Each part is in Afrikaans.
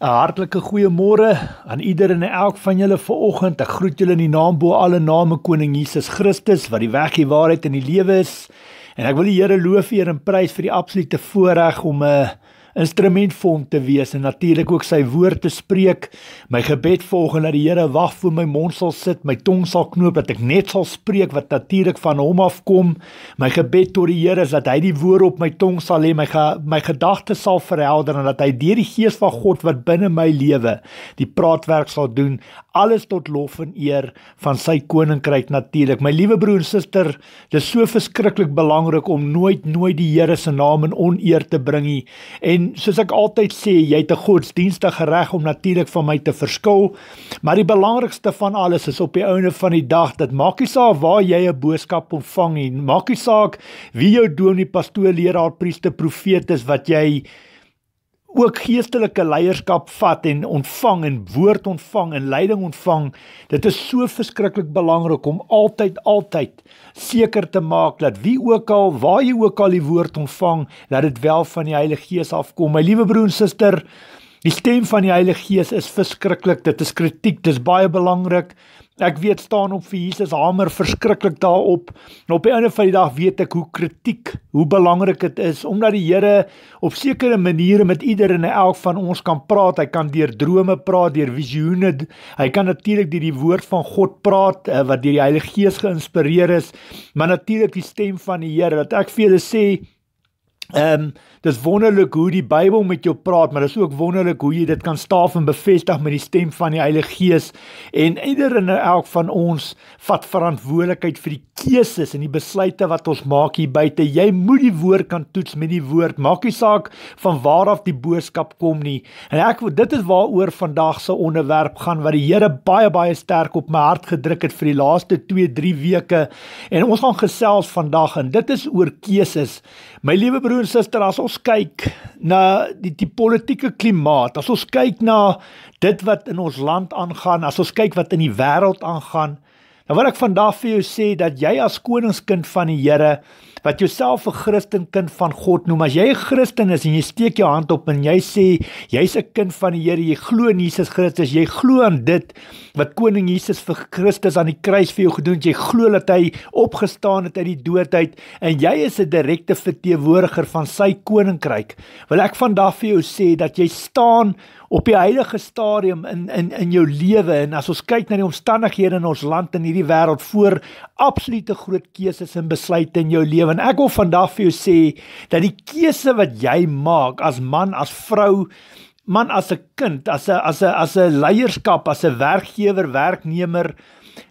'n Hartlike goeiemôre aan ieder en elk van julle vanoggend. Ek groet julle in die naam bo alle name Koning Jesus Christus wat die weg, die waarheid en die lewe is. En ek wil die Here loof eer en prys vir die absolute voorreg om 'n uh, eh, instrument vir hom te wees en natuurlik ook sy woord te spreek. My gebed volg en dat die Here wag vir my mond sal sit, my tong sal knoop dat ek net sal spreek wat natuurlik van hom afkom. My gebed tot die Here is dat hy die woord op my tong sal lê, my ge, my gedagtes sal verhelder en dat hy deur die gees van God wat binne my lewe die praatwerk sal doen, alles tot lof en eer van sy koninkryk natuurlik. My liewe broer en suster, dis so verskriklik belangrik om nooit nooit die Here se naam in oneer te bring nie. En En soos ek altyd sê, jy het 'n godsdienstige reg om natuurlik van my te verskil, maar die belangrikste van alles is op die ouene van die dag dat maak nie saak waar jy 'n boodskap ontvang nie, maak nie saak wie jou dominee, pastoor, leraar, priester, profet is wat jy ook geestelike leierskap vat en ontvang en woord ontvang en leiding ontvang. Dit is so verskriklik belangrik om altyd altyd seker te maak dat wie ook al waar jy ook al die woord ontvang, dat dit wel van die Heilige Gees afkom. My liewe broer en suster, die stem van die Heilige Gees is verskriklik. Dit is kritiek, dis baie belangrik. Ek weet staan op vir Jesus hamer verskriklik daarop. En op 'n ander van die dag weet ek hoe kritiek, hoe belangrik dit is omdat die Here op sekere maniere met ieder en elk van ons kan praat. Hy kan deur drome praat, deur visioene. Hy kan natuurlik deur die woord van God praat eh, wat deur die Heilige Gees geïnspireer is, maar natuurlik die stem van die Here. Dat ek vir julle sê, ehm um, Dis wonderlik hoe die Bybel met jou praat, maar dit is ook wonderlik hoe jy dit kan staaf en bevestig met die stem van die Heilige Gees. En ieder en elk van ons vat verantwoordelikheid vir die keuses en die besluite wat ons maak hier buite. Jy moet die woord kan toets met die woord. Maak nie saak van waar af die boodskap kom nie. En ek dit is waaroor vandag se onderwerp gaan wat die Here baie baie sterk op my hart gedruk het vir die laaste 2-3 weke. En ons gaan gesels vandag en dit is oor keuses. My liewe broer en suster, as ons kyk na die die politieke klimaat, as ons kyk na dit wat in ons land aangaan, as ons kyk wat in die wêreld aangaan, dan wil ek vandag vir jou sê dat jy as koningskind van die Here wat jouself 'n Christen kind van God noem. As jy 'n Christen is en jy steek jou hand op en jy sê jy's 'n kind van die Here, jy glo in Jesus Christus, jy glo in dit wat koning Jesus vir Christus aan die kruis vir jou gedoen het. Jy glo dat hy opgestaan het uit die dood uit en jy is 'n direkte verteenwoordiger van sy koninkryk. Wil ek vandag vir jou sê dat jy staan op die huidige stadium in in in jou lewe en as ons kyk na die omstandighede in ons land en hierdie wêreld voor absolute groot keuses en besluite in jou lewe en ek wil vandag vir jou sê dat die keuse wat jy maak as man as vrou man as 'n kind as 'n as 'n as 'n leierskap as 'n werkgewer werknemer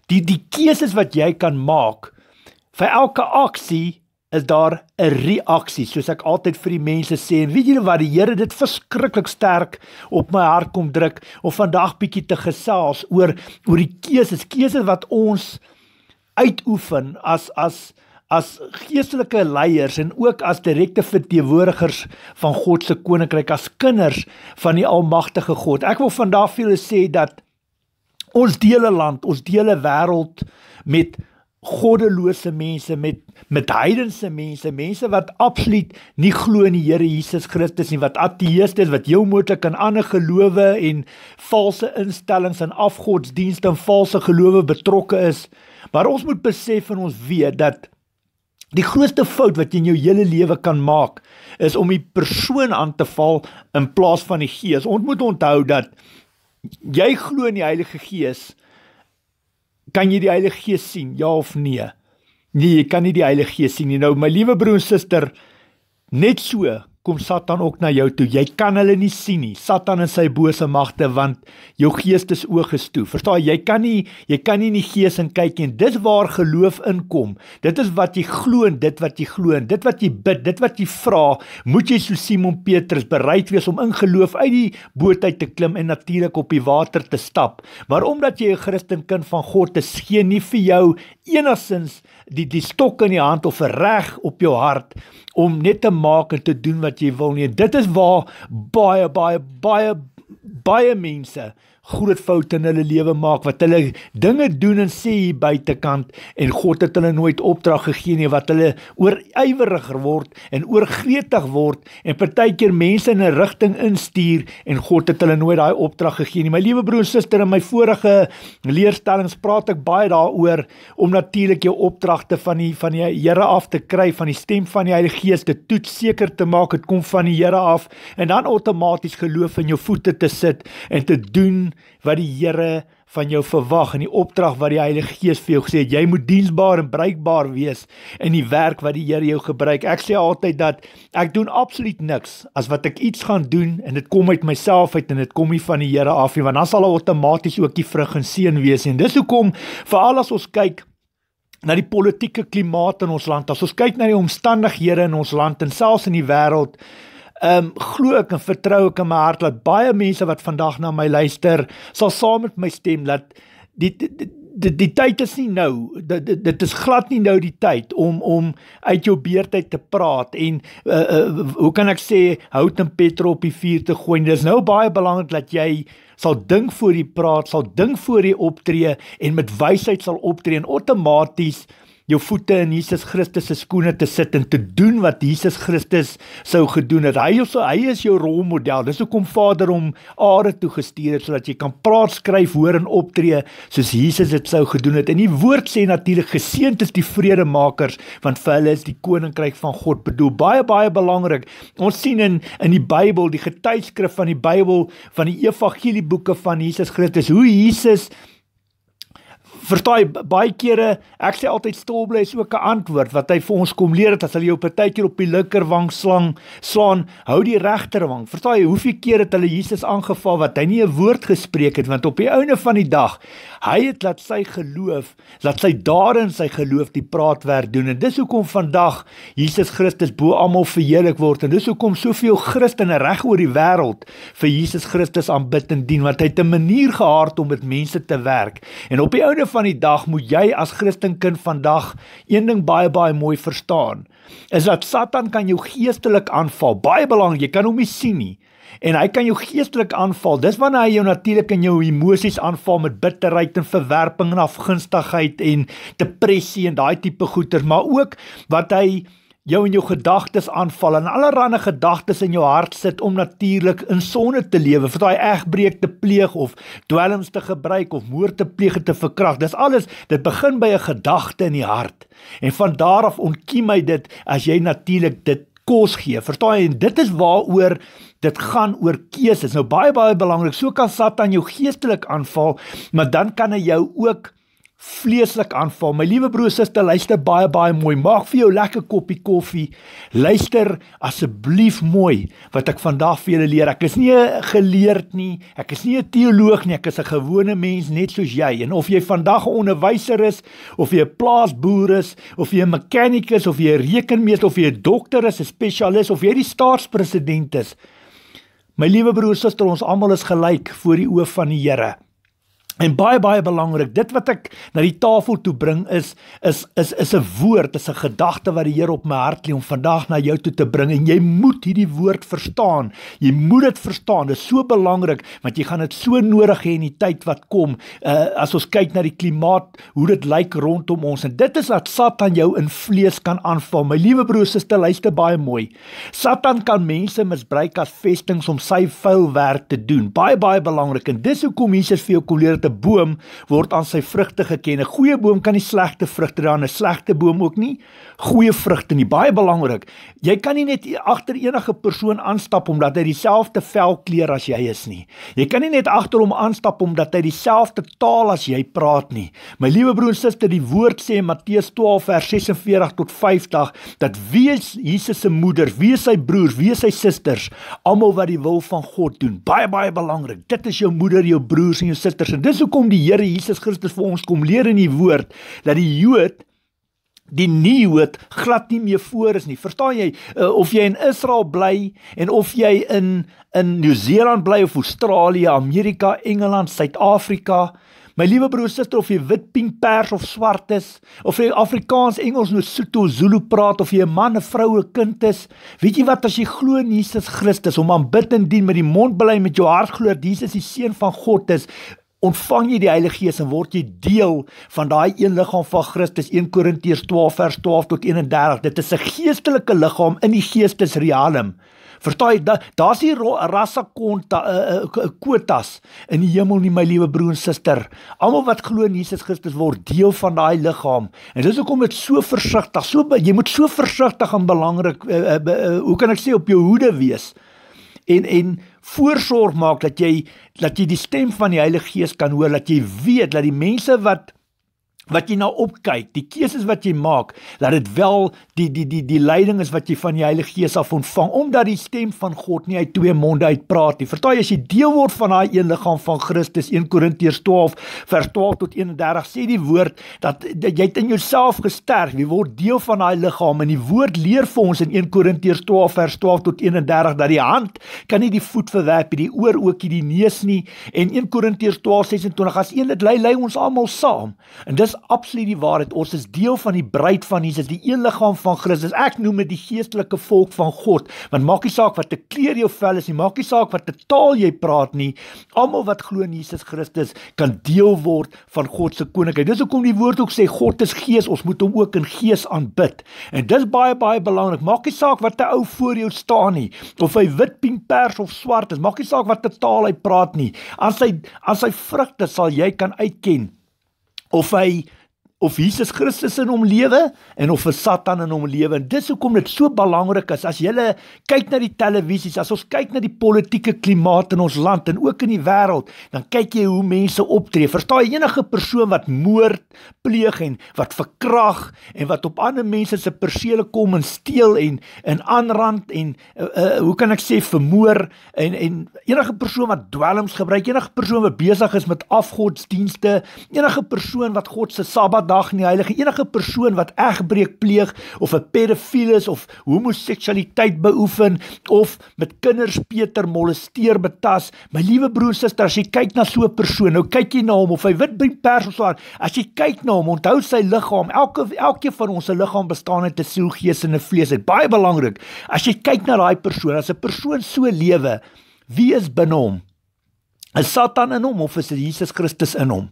die die keuses wat jy kan maak vir elke aksie is daar 'n reaksie soos ek altyd vir die mense sê en weet julle wat die Here dit verskriklik sterk op my hart kom druk om vandag bietjie te gesels oor oor die keuses keuses wat ons uitoefen as as as geestelike leiers en ook as direkte verteenwoordigers van God se koninkryk as kinders van die almagtige God. Ek wil vandag vir julle sê dat ons dele land, ons dele wêreld met goddelose mense met met heidense mense, mense wat absoluut nie glo in die Here Jesus Christus nie, wat ateëste is, wat jou moontlik aan ander gelowe en valse instellings en afgodsdienste en valse gelowe betrokke is. Maar ons moet besef en ons weet dat die grootste fout wat jy in jou hele lewe kan maak is om die persoon aan te val in plaas van die Gees. Ons moet onthou dat jy glo in die Heilige Gees Kan jy die Heilige Gees sien? Ja of nee? Nee, jy kan nie die Heilige Gees sien nie. Nou my liewe broer en suster, net so kom Satan ook na jou toe. Jy kan hulle nie sien nie. Satan en sy bose magte want jou gees is oorgestoe. Verstaan jy? Jy kan nie jy kan nie in die gees in kyk nie. Dis waar geloof inkom. Dit is wat jy glo en dit wat jy glo en dit wat jy bid, dit wat jy vra, moet jy so Simon Petrus bereid wees om in geloof uit die boot uit te klim en natuurlik op die water te stap. Maar omdat jy 'n Christenkind van God is, gee nie vir jou enigsins die die stok in die hand of reg op jou hart om net te maak en te doen wat jy wil nie. Dit is waar baie baie baie baie mense groot foute in hulle lewe maak wat hulle dinge doen en sê hier buitekant en God het hulle nooit opdrag gegee nie wat hulle oorywerigger word en oorgretig word en partykeer mense in 'n rigting instuur en God het hulle nooit daai opdrag gegee nie my liewe broer en suster in my vorige leerstellings praat ek baie daaroor om natuurlik jou opdragte van die van die Here af te kry van die stem van die Heilige Gees te toets seker te maak dit kom van die Here af en dan outomaties geloof in jou voete te sit en te doen wat die Here van jou verwag en die opdrag wat die Heilige Gees vir jou gesê het, jy moet diensbaar en bruikbaar wees in die werk wat die Here jou gebruik. Ek sê altyd dat ek doen absoluut niks as wat ek iets gaan doen en dit kom uit myself uit en dit kom nie van die Here af nie, want dan sal al outomaties ook die vrug en seën wees en dis hoekom veral as ons kyk na die politieke klimaat in ons land, as ons kyk na die omstandighede in ons land en selfs in die wêreld, um, glo ek en vertrou ek in my hart dat baie mense wat vandag na my luister sal saam met my stem dat die die die, die tyd is nie nou dit, dit dit is glad nie nou die tyd om om uit jou beurtheid te praat en uh, uh, hoe kan ek sê hout en petrol op die vuur te gooi dis nou baie belangrik dat jy sal dink voor jy praat sal dink voor jy optree en met wysheid sal optree en outomaties jou voete in Jesus Christus se skoene te sit en te doen wat Jesus Christus sou gedoen het. Hy is hy is jou rolmodel. Dis hoekom Vader hom aarde toe gestuur het sodat jy kan praat, skryf, hoor en optree soos Jesus dit sou gedoen het. En die woord sê natuurlik geseënd is die vredemakers want vir hulle is die koninkryk van God bedoel. Baie baie belangrik. Ons sien in in die Bybel, die getuieskrif van die Bybel van die evangelieboeke van Jesus Christus hoe Jesus Verstaai baie kere, ek sê altyd stil bly is ook 'n antwoord wat hy vir ons kom leer dat as hulle jou partykeer op die linkerwang slang, slaan, hou die regterwang. Verstaai, hoeveel keer het hulle Jesus aangeval wat hy nie 'n woord gespreek het want op die ouene van die dag, hy het laat sy geloof, laat sy dade en sy geloof die praatwerk doen en dis hoekom vandag Jesus Christus bo almal verheerlik word en dis hoekom soveel Christene reg oor die wêreld vir Jesus Christus aanbid en dien want hy het 'n manier gehad om met mense te werk. En op die ouene van die dag moet jy as Christenkind vandag een ding baie baie mooi verstaan. Is dat Satan kan jou geestelik aanval. Baie belangrik, jy kan hom nie sien nie. En hy kan jou geestelik aanval. Dis wanneer hy jou natuurlik in jou emosies aanval met bitterheid en verwerping en afgunstigheid en depressie en daai tipe goeters, maar ook wat hy jou en jou gedagtes aanval en allerlei gedagtes in jou hart sit om natuurlik in sonde te lewe, vir daai egbreek te pleeg of dwelms te gebruik of moord te pleeg en te verkrag. Dis alles, dit begin by 'n gedagte in die hart. En van daar af ontkiem hy dit as jy natuurlik dit kos gee. Verstaan jy? En dit is waaroor dit gaan oor keuses. Nou baie baie belangrik. So kan Satan jou geestelik aanval, maar dan kan hy jou ook vleeslik aanval. My liewe broer suster, luister baie baie mooi. Maak vir jou lekker koppie koffie. Luister asseblief mooi wat ek vandag vir julle leer. Ek is nie geleerd nie. Ek is nie 'n teoloog nie. Ek is 'n gewone mens net soos jy. En of jy vandag 'n onderwyser is of jy 'n plaasboer is of jy 'n mechanicus of jy 'n rekenmeester of jy 'n dokter is, 'n spesialis of jy die staatspresident is. My liewe broer, suster, ons almal is gelyk voor die oë van die Here. En baie baie belangrik, dit wat ek na die tafel toe bring is is is is 'n woord, is 'n gedagte wat die Here op my hart lê om vandag na jou toe te bring en jy moet hierdie woord verstaan. Jy moet dit verstaan. Dit is so belangrik want jy gaan dit so nodig hê in die tyd wat kom. Uh as ons kyk na die klimaat, hoe dit lyk rondom ons en dit is dat Satan jou in vlees kan aanval. My liewe broer, suster, luister baie mooi. Satan kan mense misbruik as vestinge om sy vuil werk te doen. Baie baie belangrik en dis hoekom Jesus vir jou kom leer 'n boom word aan sy vrugte geken. 'n Goeie boom kan nie slegte vrugte dra nie, 'n slegte boom ook nie. Goeie vrugte nie, baie belangrik. Jy kan nie net agter enige persoon aanstap omdat hy dieselfde velkleur as jy is nie. Jy kan nie net agter hom aanstap omdat hy dieselfde taal as jy praat nie. My liewe broer en suster, die woord sê in Matteus 12 vers 46 tot 50 dat wie is Jesus se moeder, wie is sy broers, wie is sy susters, almal wat die wil van God doen. Baie baie belangrik. Dit is jou moeder, jou broers en jou susters. En dis is hoekom die Here Jesus Christus vir ons kom leer in die woord dat die Jood die nuwe Jood glad nie meer voor is nie. Verstaan jy uh, of jy in Israel bly en of jy in in Nieu-Seeland bly of Australië, Amerika, Engeland, Suid-Afrika. My liewe broer suster of jy wit, pink, pers of swart is, of jy Afrikaans, Engels, Lesotho, Zulu praat of jy 'n man, 'n vrou, 'n kind is, weet jy wat as jy glo in Jesus Christus, hom aanbid en dien met die mond bely met jou hart glo dat Jesus die seun van God is, ontvang jy die Heilige Gees en word jy deel van daai een liggaam van Christus 1 Korintiërs 12 vers 12 tot 31 dit is 'n geestelike liggaam in die geestesrealm Vertaai daar's hier rasse konta eh, eh, eh, kwotas in die hemel nie my liewe broer en suster. Almal wat glo in Jesus Christus word deel van daai liggaam. En dis hoekom dit so versigtig, so jy moet so versigtig en belangrik hoe kan ek sê op jou hoede wees. En en voorsorg maak dat jy dat jy die stem van die Heilige Gees kan hoor, dat jy weet dat die mense wat wat jy na nou opkyk, die keuses wat jy maak, dat dit wel die die die die leiding is wat jy van die Heilige Gees af ontvang omdat die stem van God nie uit twee monde uitpraat nie. Vertaal as jy deel word van daai een liggaam van Christus 1 Korintiërs 12 vers 12 tot 31 sê die woord dat, dat jy in jouself gesterf, jy word deel van daai liggaam en die woord leer vir ons in 1 Korintiërs 12 vers 12 tot 31 dat die hand kan nie die voet verwerp nie, die oor ook nie die neus nie en 1 Korintiërs 12:26 as een dit lei lei ons almal saam. En dis absoluut die waarheid. Ons is deel van die bruid van Jesus, die een liggaam van Christus. Ek noem dit die geestelike volk van God. Want maak nie saak wat te kleer jou vel is nie, maak nie saak wat te taal jy praat nie. Almal wat glo in Jesus Christus kan deel word van God se koninkryk. Dis hoekom die woord ook sê God is gees. Ons moet hom ook in gees aanbid. En dis baie baie belangrik. Maak nie saak wat 'n ou voor jou staan nie, of hy wit, pink, pers of swart is. Maak nie saak wat te taal hy praat nie. As hy as hy vrugte sal jy kan uitken of wij of Jesus Christus in hom lewe en of vir Satan in hom lewe. En dis hoekom dit so belangrik is as jy kyk na die televisies, as ons kyk na die politieke klimaat in ons land en ook in die wêreld, dan kyk jy hoe mense optree. Verstaan jy enige persoon wat moord pleeg en wat verkrag en wat op ander mense se persele kom en steel en in aanrand en uh, uh, hoe kan ek sê vermoor en en enige persoon wat dwelms gebruik, enige persoon wat besig is met afgodsdienste, enige persoon wat God se Sabbat dag nie. Heilige enige persoon wat egbreek pleeg of 'n pedofiel is of homoseksualiteit beoefen of met kinders Peter molesteer betas. My liewe broer suster, as jy kyk na so 'n persoon, nou kyk jy na hom of hy wit by pers of swart. As jy kyk na hom, onthou sy liggaam. Elke elkeen van ons se liggaam bestaan uit 'n siel, gees en 'n vlees. Dit baie belangrik. As jy kyk na daai persoon, as 'n persoon so lewe, wie is binne hom? Is Satan in hom of is Jesus Christus in hom?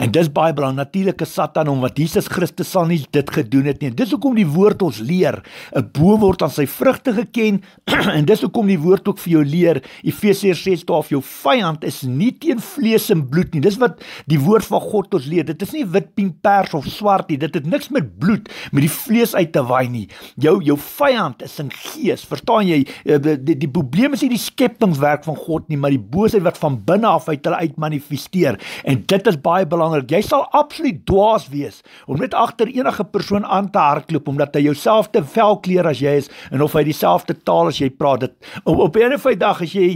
En dis baie belangrik natuurlike Satan om wat Jesus Christus sal nie dit gedoen het nie. Dis hoekom die woord ons leer 'n boom word aan sy vrugte geken en dis hoekom die woord ook vir jou leer Efesiërs 6:12 jou vyand is nie teen vlees en bloed nie. Dis wat die woord van God ons leer. Dit is nie wit, pink, pers of swart nie. Dit het niks met bloed met die vlees uit te waai nie. Jou jou vyand is in gees. Verstaan jy eh, die die, die probleem is nie die skepingswerk van God nie, maar die boosheid wat van binne af uit hulle uit manifesteer. En dit is baie baie belangrik. Jy sal absoluut dwaas wees om net agter enige persoon aan te hardloop omdat hy jouselfde vel kleur as jy is en of hy dieselfde taal as jy praat. Dit op, op 'n of ander dag as jy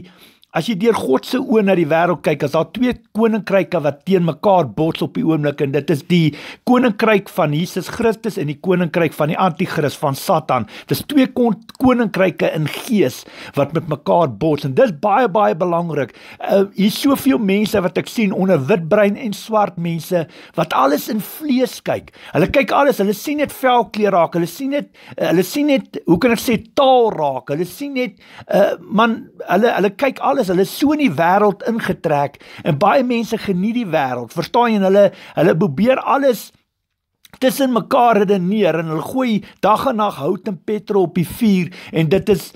As jy deur God se oë na die wêreld kyk, as daar twee koninkryke wat teen mekaar bots op die oomblik en dit is die koninkryk van Jesus Christus en die koninkryk van die anti-kris van Satan. Dis twee koninkryke in gees wat met mekaar bots en dis baie baie belangrik. Uh hier's soveel mense wat ek sien onder wit brein en swart mense wat alles in vlees kyk. Hulle kyk alles, hulle sien net velkleur raak, hulle sien net uh, hulle sien net hoe kan ek sê taal raak. Hulle sien net uh man, hulle hulle kyk alles, is hulle so in die wêreld ingetrek en baie mense geniet die wêreld. Verstaan jy en hulle hulle probeer alles tussen mekaar redeneer en hulle gooi dag en nag hout en petrol op die vuur en dit is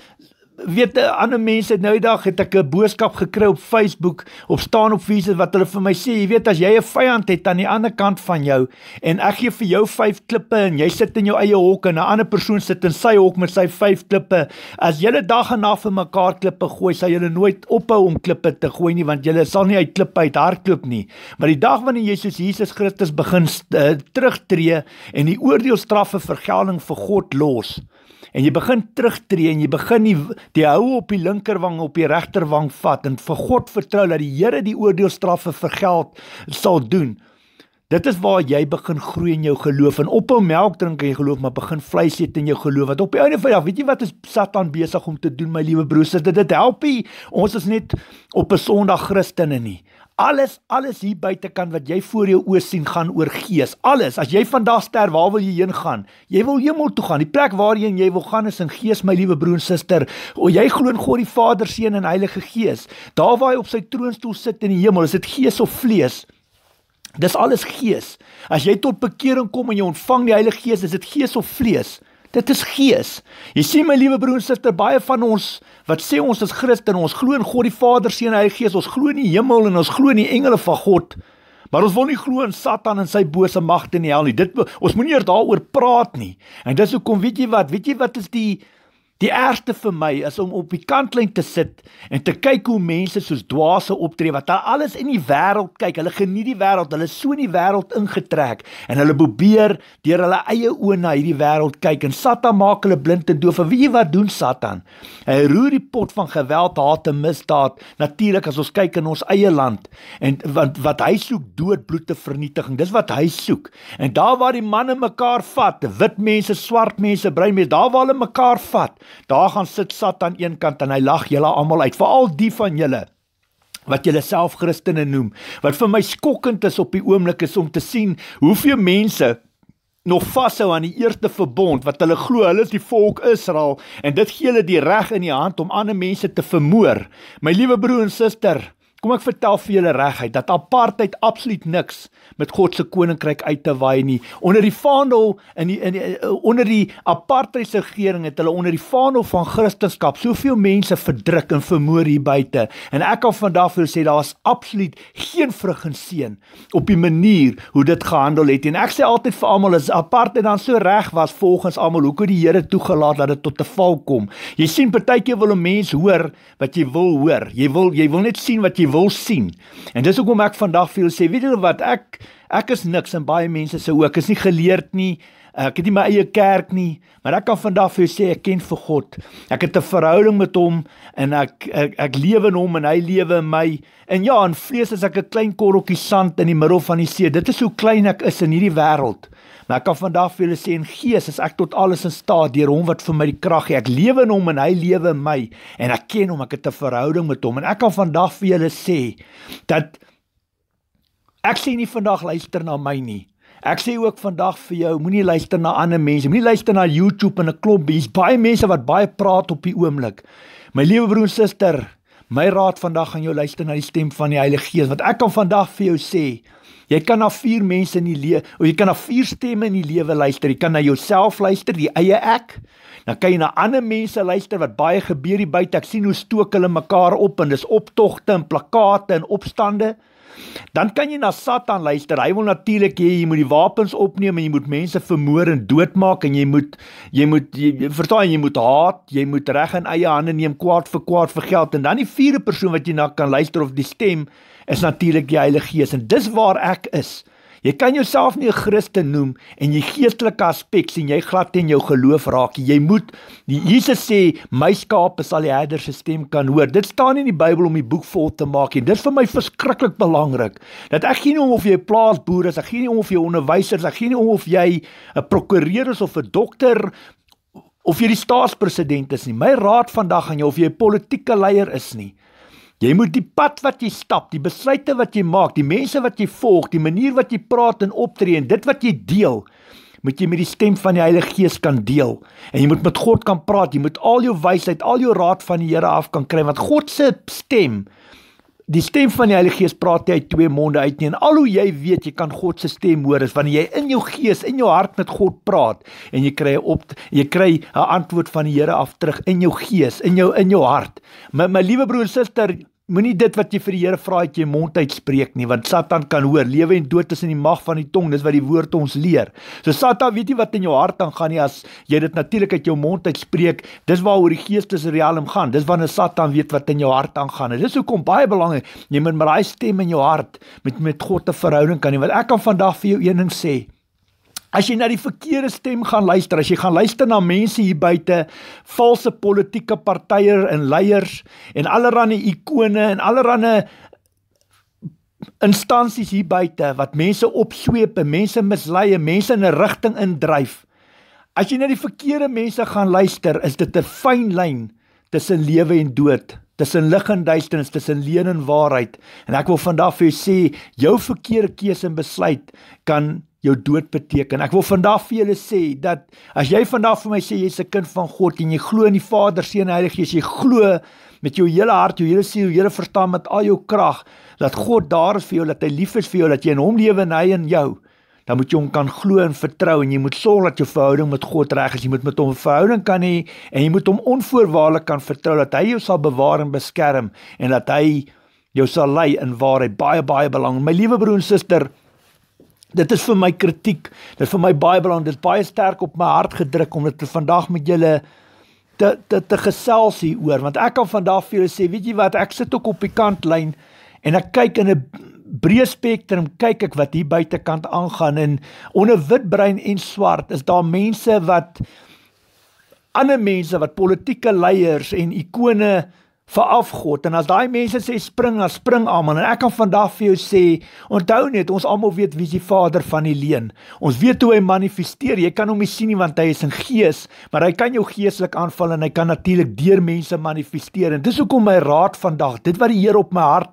weet eh, ander mense nou eendag het ek 'n boodskap gekry op Facebook op staan op wiese wat hulle vir my sê jy weet as jy 'n vyand het aan die ander kant van jou en ek gee vir jou vyf klippe en jy sit in jou eie hok en 'n ander persoon sit in sy hok met sy vyf klippe as julle dag en nag vir mekaar klippe gooi sal julle nooit ophou om klippe te gooi nie want julle sal nie uit klippe uit hardloop nie maar die dag wanneer Jesus Jesus Christus begin uh, eh, terugtreë en die oordeelstraf vir vergelding vir God los en jy begin terugtreë en jy begin die die hou op die linkerwang op die regterwang vat en vir God vertrou dat die Here die oordeelstrafe vir geld sal doen. Dit is waar jy begin groei in jou geloof en op 'n melk drink en jy geloof maar begin vleis eet in jou geloof. Wat op die einde van die dag, weet jy wat is Satan besig om te doen my liewe broers? Dit dit help nie. Ons is net op 'n Sondag Christene nie. Alles alles hier buite kan wat jy voor jou oë sien gaan oor gees. Alles. As jy vandag sterf, waar wil jy heen gaan? Jy wil hemel toe gaan. Die plek waarheen jy wil gaan is in gees, my liewe broer en suster. O jy glo in God die Vader, Seun en Heilige Gees. Daar waar hy op sy troonstoel sit in die hemel, is dit gees of vlees? Dis alles gees. As jy tot bekering kom en jy ontvang die Heilige Gees, is dit gees of vlees? Dit is gees. Jy sien my liewe broers en susters, baie van ons wat sê ons is Christen, ons glo in God die Vader, Seun en Heilige Gees, ons glo in die hemel en ons glo in die engele van God. Maar ons wil nie glo in Satan en sy bose magte in die hel nie. Dit ons moenie daaroor praat nie. En dis hoekom weet jy wat? Weet jy wat is die Die ergste vir my is om op die kantlyn te sit en te kyk hoe mense soos dwaase optree wat hulle alles in die wêreld kyk. Hulle geniet die wêreld, hulle is so in die wêreld ingetrek en hulle probeer deur hulle eie oë na hierdie wêreld kyk en Satan maak hulle blind en doof. En weet jy wat doen Satan? Hy roer die pot van geweld, haat en misdaad natuurlik as ons kyk in ons eie land en want wat hy soek dood, bloed en vernietiging. Dis wat hy soek. En daar waar die manne mekaar vat, wit mense, swart mense, bruin mense, daar waar hulle mekaar vat Daar gaan sit Satan een kant en hy lag julle almal uit, veral die van julle wat julle self Christene noem. Wat vir my skokkend is op die oomblik is om te sien hoeveel mense nog vashou aan die eerste verbond wat hulle glo hulle is die volk Israel en dit gee hulle die reg in die hand om ander mense te vermoor. My liewe broer en suster, kom ek vertel vir julle reguit dat apartheid absoluut niks met God se koninkryk uit te waai nie. Onder die vaandel in die, in die eh, onder die apartheid regering het hulle onder die vaandel van Christendom soveel mense verdruk en vermoor hier buite. En ek kan vandag vir julle sê daar's absoluut geen vrug en seën op die manier hoe dit gehandel het. En ek sê altyd vir almal as apartheid dan so reg was volgens almal hoe kon die Here toegelaat dat dit tot 'n val kom? Jy sien partykeer wil 'n mens hoor wat jy wil hoor. Jy wil jy wil net sien wat jy wil sien. En dis hoekom ek vandag vir julle sê, weet julle wat ek Ek, Ek is niks en baie mense sê ook, ek is nie geleerd nie. Ek het nie my eie kerk nie, maar ek kan vandag vir jou sê ek ken vir God. Ek het 'n verhouding met hom en ek ek, ek lewe in hom en hy lewe in my. En ja, in vlees is ek 'n klein korreltjie sand in die middel van die see. Dit is hoe klein ek is in hierdie wêreld. Maar ek kan vandag vir julle sê in Gees is ek tot alles in staat deur hom wat vir my die krag gee. Ek lewe in hom en hy lewe in my en ek ken hom, ek het 'n verhouding met hom en ek kan vandag vir julle sê dat Ek sê nie vandag luister na my nie. Ek sê ook vandag vir jou, moenie luister na ander mense, moenie luister na YouTube en 'n klomp hier's baie mense wat baie praat op die oomblik. My liewe broer en suster, my raad vandag aan jou luister na die stem van die Heilige Gees wat ek kan vandag vir jou sê. Jy kan na vier mense in die lewe, of jy kan na vier stemme in die lewe luister. Jy kan na jouself luister, die eie ek dan kan jy na ander mense luister wat baie gebeur hier buite. Ek sien hoe stook hulle mekaar op en dis optogte en plakate en opstande. Dan kan jy na Satan luister. Hy wil natuurlik hê jy moet die wapens opneem en jy moet mense vermoor en doodmaak en jy moet jy moet jy, jy verstaan jy moet haat, jy moet reg in eie hande neem kwaad vir kwaad vir geld en dan die vierde persoon wat jy na kan luister of die stem is natuurlik die Heilige Gees en dis waar ek is. Jy kan jouself nie 'n Christen noem en jy geestelike aspek sien jy glad in jou geloof raak. Jy moet die Jesus sê my skape sal die herder se stem kan hoor. Dit staan nie in die Bybel om die boek vol te maak nie. Dit is vir my verskriklik belangrik dat ek gee nie om of jy 'n plaasboer is, ek gee nie om of jy 'n onderwyser is, ek gee nie om of jy 'n prokureur is of 'n dokter of jy die staatspresident is nie. My raad vandag aan jou of jy 'n politieke leier is nie. Jy moet die pad wat jy stap, die besluite wat jy maak, die mense wat jy volg, die manier wat jy praat en optree en dit wat jy deel, moet jy met die stem van die Heilige Gees kan deel. En jy moet met God kan praat, jy moet al jou wysheid, al jou raad van die Here af kan kry want God se stem Die stem van die Heilige Gees praat uit twee monde uit nie en al hoe jy weet jy kan God se stem hoor is wanneer jy in jou gees in jou hart met God praat en jy kry op jy kry 'n antwoord van die Here af terug in jou gees in jou in jou hart. My my liewe broer en suster, Moenie dit wat jy vir die Here vra uit jou mond uitspreek nie, want Satan kan hoor. Lewe en dood is in die mag van die tong, dis wat die woord ons leer. So Satan weet nie wat in jou hart aangaan nie as jy dit natuurlik uit jou mond uitspreek. Dis waaroor die geestesreëlm gaan. Dis wanneer Satan weet wat in jou hart aangaan. En dis hoekom baie belangrik jy moet met daai stem in jou hart met met God 'n verhouding kan hê. Want ek kan vandag vir jou een ding sê. As jy na die verkeerde stem gaan luister, as jy gaan luister na mense hier buite, valse politieke partye en leiers en allerlei ikone en allerlei instansies hier buite wat mense opsweep, mense mislei, mense in 'n rigting indryf. As jy na die verkeerde mense gaan luister, is dit 'n fyn lyn tussen lewe en dood, tussen lig en duisternis, tussen leuen en waarheid. En ek wil vandag vir jou sê, jou verkeerde keuse en besluit kan jou dood beteken. Ek wil vandag vir julle sê dat as jy vandag vir my sê jy's 'n kind van God en jy glo in die Vader, Seun en Heilige Gees, jy glo met jou hele hart, jou hele siel, jou hele verstand met al jou krag dat God daar is vir jou, dat hy lief is vir jou, dat jy in hom lewe en hy in jou, dan moet jy hom kan glo en vertrou en jy moet sorg dat jou verhouding met God reg is. Jy moet met hom 'n verhouding kan hê en jy moet hom onvoorwaardelik kan vertrou dat hy jou sal bewaar en beskerm en dat hy jou sal lei in waar hy baie baie belang. My liewe broer en suster, Dit is vir my kritiek. Dit is vir my baie belangrik. Dit is baie sterk op my hart gedruk om dit vandag met julle te te te gesels hier oor want ek kan vandag vir julle sê, weet jy wat, ek sit ook op die kantlyn en ek kyk in 'n breë spektrum kyk ek wat hier buitekant aangaan en onder wit brein en swart is daar mense wat ander mense wat politieke leiers en ikone vir afgod en as daai mense sê spring, dan spring almal en ek kan vandag vir jou sê, onthou net ons almal weet wie die Vader van die leen. Ons weet hoe hy manifesteer. Jy kan hom nie sien nie want hy is in gees, maar hy kan jou geestelik aanval en hy kan natuurlik deur mense manifesteer. En dis hoekom my raad vandag, dit wat die Here op my hart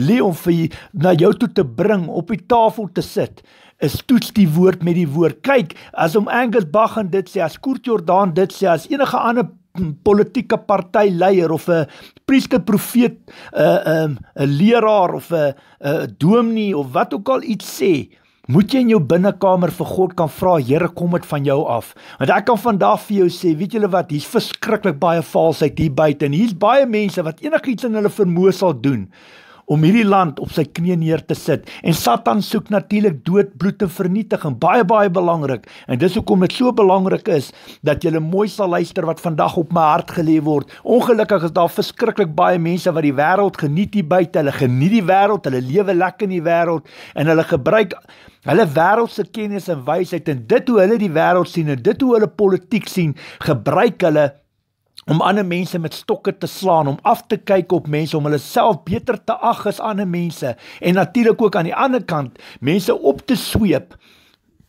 lê om vir jy, na jou toe te bring, op die tafel te sit is toets die woord met die woord. Kyk, as om Angus Bach en dit sê, as Kurt Jordan dit sê, as enige ander politieke partyleier of 'n priester profeet 'n uh, eh, 'n uh, eh, 'n leraar of 'n uh, eh, 'n uh, dominee of wat ook al iets sê moet jy in jou binnekamer vir God kan vra Here kom dit van jou af want ek kan vandag vir jou sê weet julle wat hier's verskriklik baie valsheid hier buite en hier's baie mense wat enigiets in hulle vermoë sal doen om hierdie land op sy knie neer te sit. En Satan soek natuurlik dood, bloed te vernietig en baie baie belangrik. En dis hoekom dit so belangrik is dat jy mooi sal luister wat vandag op my hart gelê word. Ongelukkig is daar verskriklik baie mense wat die wêreld geniet hier buite. Hulle geniet die wêreld, hulle lewe lekker in die wêreld en hulle gebruik hulle wêreldse kennis en wysheid en dit hoe hulle die wêreld sien en dit hoe hulle politiek sien, gebruik hulle om ander mense met stokke te slaan, om af te kyk op mense, om hulle self beter te ag as ander mense en natuurlik ook aan die ander kant mense op te sweep,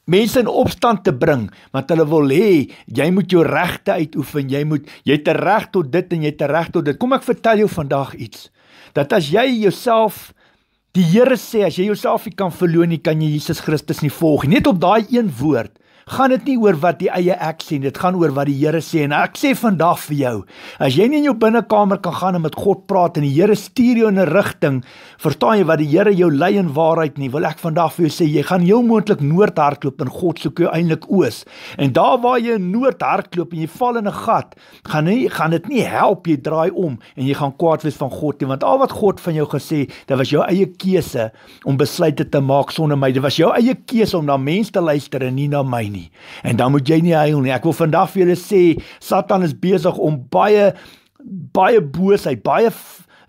mense in opstand te bring want hulle wil hê jy moet jou regte uitoefen, jy moet jy het reg tot dit en jy het reg tot dit. Kom ek vertel jou vandag iets dat as jy jouself Die Here sê as jy jouself nie kan verloon nie, kan jy Jesus Christus nie volg nie. Net op daai een woord gaan dit nie oor wat die eie ek sê nie, dit gaan oor wat die Here sê en ek sê vandag vir jou, as jy nie in jou binnekamer kan gaan en met God praat en die Here stuur jou in 'n rigting, verstaan jy wat die Here jou lei in waarheid nie, wil ek vandag vir jou sê jy gaan jou moontlik noord hardloop en God soek jou eintlik oos. En daar waar jy in noord hardloop en jy val in 'n gat, gaan nie gaan dit nie help jy draai om en jy gaan kwaad wees van God nie, want al wat God van jou gesê, dit was jou eie keuse om besluite te maak sonder my. Dit was jou eie keuse om na mense te luister en nie na my nie nie. En dan moet jy nie huil nie. Ek wil vandag vir julle sê, Satan is besig om baie baie boosheid, baie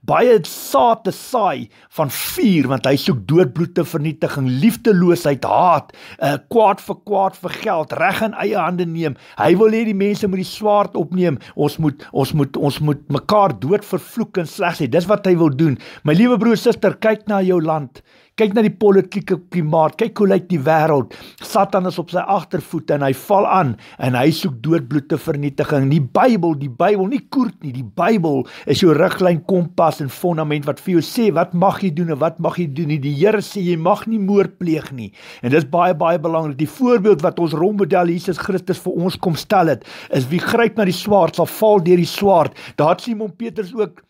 baie saad te saai van vuur want hy soek doodbloed te vernietiging, liefdeloosheid, haat, uh, kwaad vir kwaad vir geld, reg in eie hande neem. Hy wil hê die mense moet die swaard opneem. Ons moet ons moet ons moet mekaar dood vervloek en slegs hê. Dis wat hy wil doen. My liewe broer, suster, kyk na jou land. Kyk na die politieke klimaat, kyk hoe lyk die wêreld. Satan is op sy agtervoet en hy val aan en hy soek doodbloed te vernietiging. Die Bybel, die Bybel, nie koert nie, die Bybel is jou riglyn, kompas en fondament wat vir jou sê wat mag jy doen en wat mag jy doen nie. Die Here sê jy mag nie moord pleeg nie. En dis baie baie belangrik. Die voorbeeld wat ons rolmodel Jesus Christus vir ons kom stel het, is wie gryp na die swaard sal val deur die swaard. Daar het Simon Petrus ook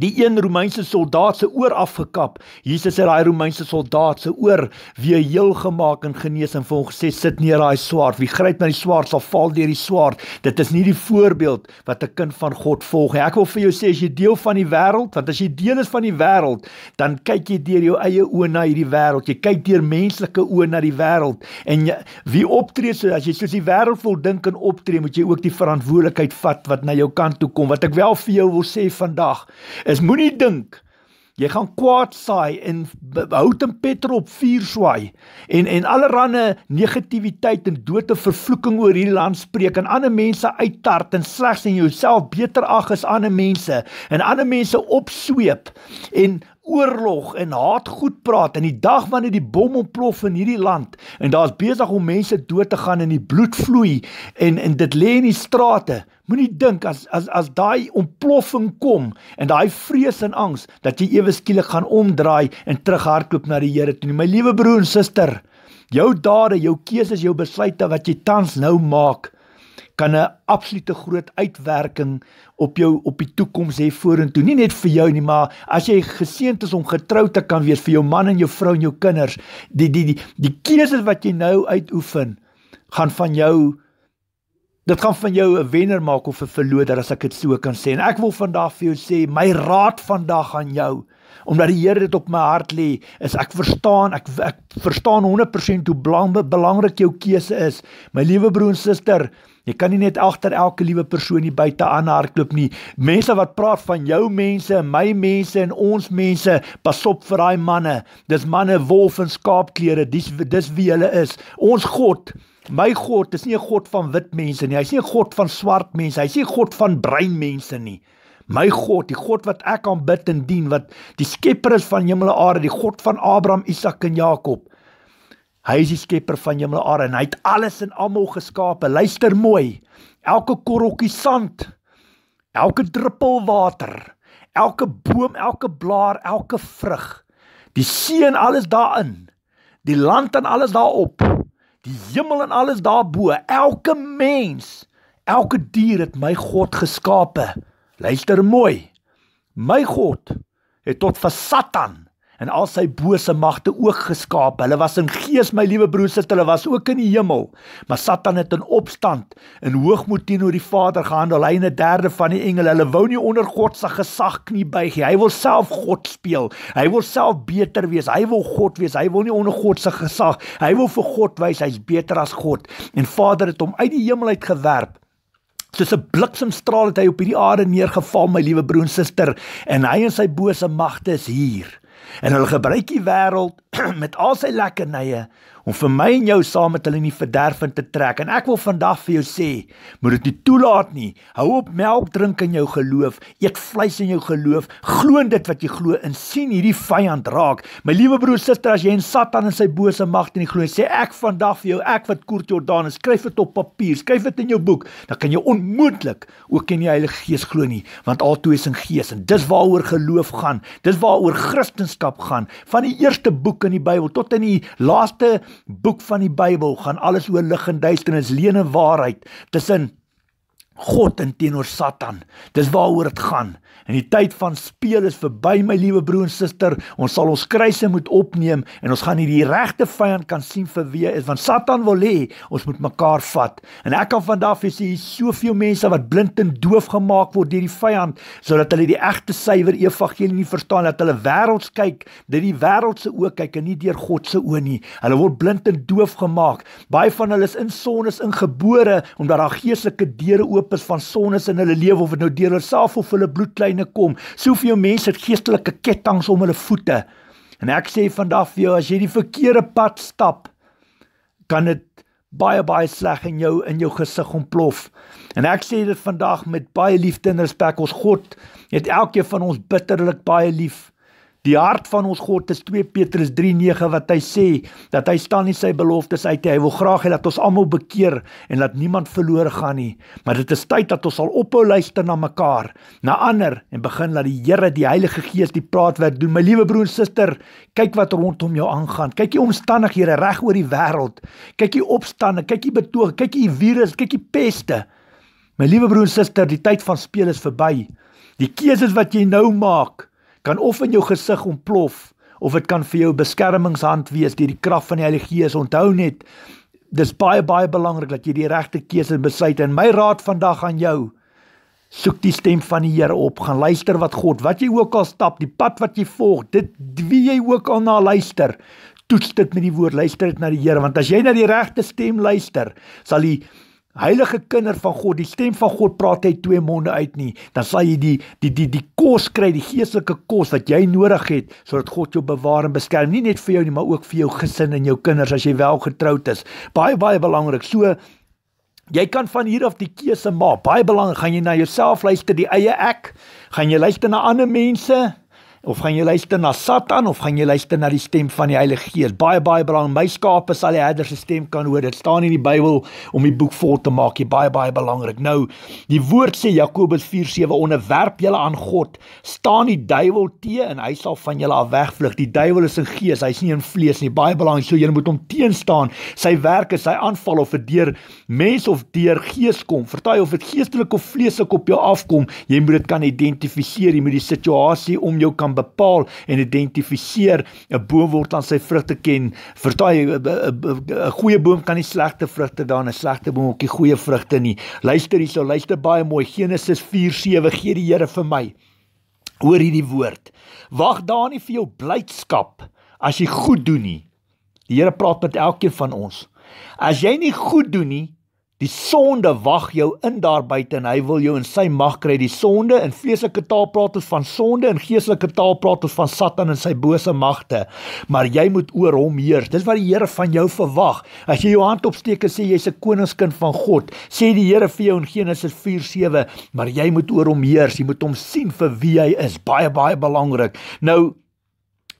die een Romeinse soldaat se oor afgekap. Jesus het daai Romeinse soldaat se oor weer heel gemaak en genees en vir hom gesê sit neer daai swaard. Wie gryp na die swaard sal val deur die swaard. Dit is nie die voorbeeld wat 'n kind van God volg nie. Ek wil vir jou sê as jy deel van die wêreld, want as jy deel is van die wêreld, dan kyk jy deur jou eie oë na hierdie wêreld. Jy kyk deur menslike oë na die wêreld en jy, wie optree so as jy soos die wêreld vol dink en optree, moet jy ook die verantwoordelikheid vat wat na jou kant toe kom. Wat ek wel vir jou wil sê vandag is moenie dink jy gaan kwaad saai en hout en petrol op vuur swaai en en allerlei negativiteit en dood en vervloeking oor hierdie land spreek en ander mense uittart en slegs en jouself beter ag as ander mense en ander mense opsweep en oorlog en haat goed praat en die dag wanneer die bom ontplof in hierdie land en daar's besig om mense dood te gaan en die bloed vloei en en dit lê in die strate moenie dink as as as daai ontploffing kom en daai vrees en angs dat jy ewe skielik gaan omdraai en terughardloop na die Here toe my liewe broer en suster jou dade jou keuses jou besluite wat jy tans nou maak kan 'n absolute groot uitwerking op jou op die toekoms hê vorentoe. Nie net vir jou nie, maar as jy geseënd is om getrou te kan wees vir jou man en jou vrou en jou kinders, die die die die keuses wat jy nou uitoefen, gaan van jou dit gaan van jou 'n wenner maak of 'n verloder as ek dit so kan sê. En ek wil vandag vir jou sê, my raad vandag aan jou Omdat die Here dit op my hart lê, is ek verstaan, ek ek verstaan 100% hoe belang, belangrik jou keuse is. My liewe broer en suster, Jy kan nie net agter elke liewe persoon hier buite aan hardloop nie. Mense wat praat van jou mense en my mense en ons mense, pas op vir daai manne. Dis manne wolf en skaapklere. Dis dis wie hulle is. Ons God My God is nie 'n God van wit mense nie. Hy's nie 'n God van swart mense. Hy's nie 'n God van bruin mense nie. My God, die God wat ek aanbid en dien, wat die skepper is van hemel en aarde, die God van Abraham, Isak en Jakob. Hy is die skepper van hemel en aarde en hy het alles en almal geskape. Luister mooi. Elke korrelkie sand, elke druppel water, elke boom, elke blaar, elke vrug, die see en alles daarin, die land en alles daarop, die hemel en alles daarbo, elke mens, elke dier het my God geskape. Luister mooi. My God het tot vir Satan en al sy bose magte ook geskaap. Hulle was in gees, my liewe broers, hulle was ook in die hemel. Maar Satan het in opstand en hoogmoed teenoor die Vader gehandel. Hy en 'n derde van die engele, hulle wou nie onder God se gesag knie buig nie. Hy wil self God speel. Hy wil self beter wees. Hy wil God wees. Hy wil nie onder God se gesag. Hy wil vir God wys hy's beter as God. En Vader het hom uit die hemel uit gewerp. Dis 'n bliksemstraal het hy op hierdie aarde neergeval, my liewe broer en suster, en hy en sy bose magte is hier en hulle gebruik die wêreld met al sy lekkernye om vir my en jou saam met hulle in die verderf in te trek. En ek wil vandag vir jou sê, moet dit nie toelaat nie. Hou op melk drink in jou geloof, eet vleis in jou geloof, glo in dit wat jy glo en sien hierdie vyand raak. My liewe broer, suster, as jy in Satan en sy bose magte nie glo nie, sê ek vandag vir jou, ek wat Koort Jordan is, skryf dit op papier, skryf dit in jou boek, dan kan jy onmoontlik ook in die Heilige Gees glo nie, want altoe is in Gees en dis waaroor geloof gaan. Dis waaroor Christendom gaan, van die eerste boek in die Bybel tot in die laaste boek van die Bybel gaan alles oor lig en duisternis, leuen en waarheid tussen God en teenoor Satan. Dis waaroor dit gaan. En die tyd van speel is verby my liewe broer en suster. Ons sal ons kruise moet opneem en ons gaan nie die regte vyand kan sien vir wie is want Satan wil hê ons moet mekaar vat. En ek kan vandag vir sê hier's soveel mense wat blind en doof gemaak word deur die vyand sodat hulle die egte suiwer evangelie nie verstaan dat hulle wêreld kyk, dit die wêreldse oë kyk en nie deur God se oë nie. Hulle word blind en doof gemaak. Baie van hulle is in sones ingebore omdat daar geestelike deure oop is van sones in hulle lewe of dit nou deur hulself of hulle bloedlyn medisyne kom. Soveel mense het geestelike kettinge om hulle voete. En ek sê vandag vir jou, as jy die verkeerde pad stap, kan dit baie baie sleg in jou in jou gesig ontplof. En ek sê dit vandag met baie liefde en respek. Ons God het elkeen van ons bitterlik baie lief. Die hart van ons God is 2 Petrus 3:9 wat hy sê dat hy staan nie sy beloftes uit nie. Hy wil graag hê dat ons almal bekeer en dat niemand verlore gaan nie. Maar dit is tyd dat ons sal ophou luister na mekaar, na ander en begin laat die Here, die Heilige Gees, die praatwerk doen. My liewe broer en suster, kyk wat rondom jou aangaan. Kyk die omstandighede reg oor die wêreld. Kyk die opstande, kyk die betoog, kyk die virus, kyk die peste. My liewe broer en suster, die tyd van speel is verby. Die keuses wat jy nou maak, kan of in jou gesig ontplof of dit kan vir jou beskermingshand wees deur die krag van die Heilige Gees. Onthou net dis baie baie belangrik dat jy die regte keuse besluit en my raad vandag aan jou soek die stem van die Here op, gaan luister wat God, wat jy ook al stap, die pad wat jy volg, dit wie jy ook al na luister, toets dit met die woord, luister dit na die Here want as jy na die regte stem luister, sal die heilige kinders van God, die stem van God praat uit twee monde uit nie, dan sal jy die die die die kos kry, die geestelike kos wat jy nodig het sodat God jou bewaar en beskerm, nie net vir jou nie, maar ook vir jou gesin en jou kinders as jy wel getroud is. Baie baie belangrik. So Jy kan van hier af die keuse maak. Baie belangrik, gaan jy na jouself luister, die eie ek? Gaan jy luister na ander mense? of gaan jy luister na Satan of gaan jy luister na die stem van die Heilige Gees? Baie baie belangrik. My skape sal die herder se stem kan hoor. Dit staan in die Bybel om die boek vol te maak. Dit is baie baie belangrik. Nou, die woord sê Jakobus 4:7 onderwerp julle aan God. Staan die duiwel te en hy sal van julle af wegvlug. Die duiwel is 'n gees, hy's nie in vlees nie. Baie belangrik. So jy moet hom teenstaan. Sy werk is hy aanval of verdeer mens of deur gees kom. Vertaai of dit geestelik of vleeslik op jou afkom, jy moet dit kan identifiseer. Jy moet die situasie om jou kan kan bepaal en identifiseer 'n boom word aan sy vrugte ken. Vertaai 'n goeie boom kan nie slegte vrugte dra nie, slegte boom ook nie goeie vrugte nie. Luister hierso, luister baie mooi. Genesis 4:7 gee die Here vir my oor hierdie woord. Wag daar nie vir jou blydskap as jy goed doen nie. Die Here praat met elkeen van ons. As jy nie goed doen nie, Die sonde wag jou in daar buite en hy wil jou in sy mag kry. Die sonde in vleeslike taal praat ons van sonde en geestelike taal praat ons van Satan en sy bose magte. Maar jy moet oor hom heers. Dis wat die Here van jou verwag. As jy jou hand opsteek en sê jy's 'n koningskind van God, sê die Here vir jou in Genesis 4:7, maar jy moet oor hom heers. Jy moet hom sien vir wie hy is. Baie baie belangrik. Nou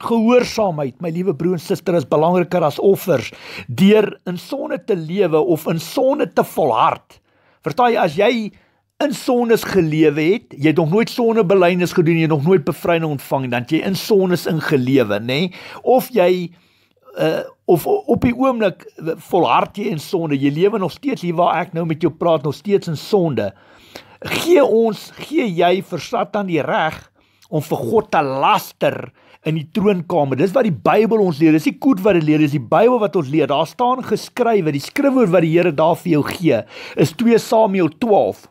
gehoorsaamheid, my liewe broer en suster, is belangriker as offers deur in sonde te lewe of in sonde te volhard. Vertaai as jy in sondes gelewe het, jy het nog nooit sondebelydenis gedoen, jy het nog nooit bevryding ontvang dan jy in sondes ingelewe, nê? Nee? Of jy uh of op die oomblik volhard jy in sonde, jy lewe nog steeds hier waar ek nou met jou praat, nog steeds in sonde. Gee ons, gee jy vir Satan die reg om vir God te laster? in die troonkamer. Dis wat die Bybel ons leer. Dis nie koet wat dit leer, dis die Bybel wat ons leer. Daar staan geskrywe, die skrifwoord wat die Here daar vir jou gee, is 2 Samuel 12.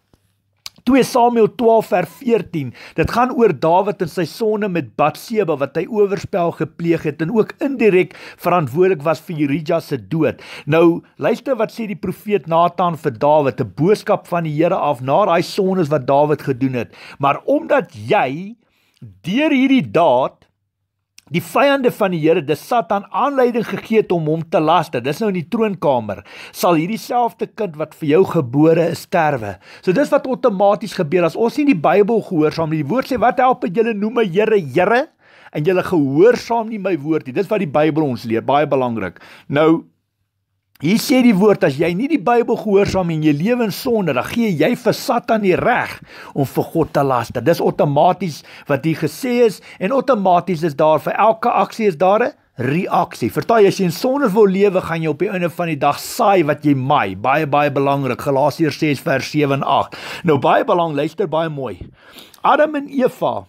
2 Samuel 12 vers 14. Dit gaan oor Dawid en sy sonne met Batsheba wat hy oorspel gepleeg het en ook indirek verantwoordelik was vir Urija se dood. Nou, luister wat sê die profeet Nathan vir Dawid, 'n boodskap van die Here af na daai sonnes wat Dawid gedoen het. Maar omdat jy deur hierdie daad die vyande van die Here, dis Satan aanleiding gegee om hom te laster. Dis nou in die troonkamer. Sal hierdie selfde kind wat vir jou gebore is sterwe. So dis wat outomaties gebeur as ons nie die Bybel gehoorsaam nie. Die woord sê wat help dit julle noem my Here, Here en julle gehoorsaam nie my woord nie. Dis wat die Bybel ons leer, baie belangrik. Nou Hier sê die woord as jy nie die Bybel gehoorsaam en jy lewe in sonde, dan gee jy vir Satan die reg om vir God te laster. Dis outomaties wat hier gesê is en outomaties is daar vir elke aksie is daar 'n reaksie. Vertaai as jy in sonde wil lewe, gaan jy op die einde van die dag saai wat jy maai. Baie baie belangrik. Galasiërs 6 vers 7 en 8. Nou baie belangrik, luister baie mooi. Adam en Eva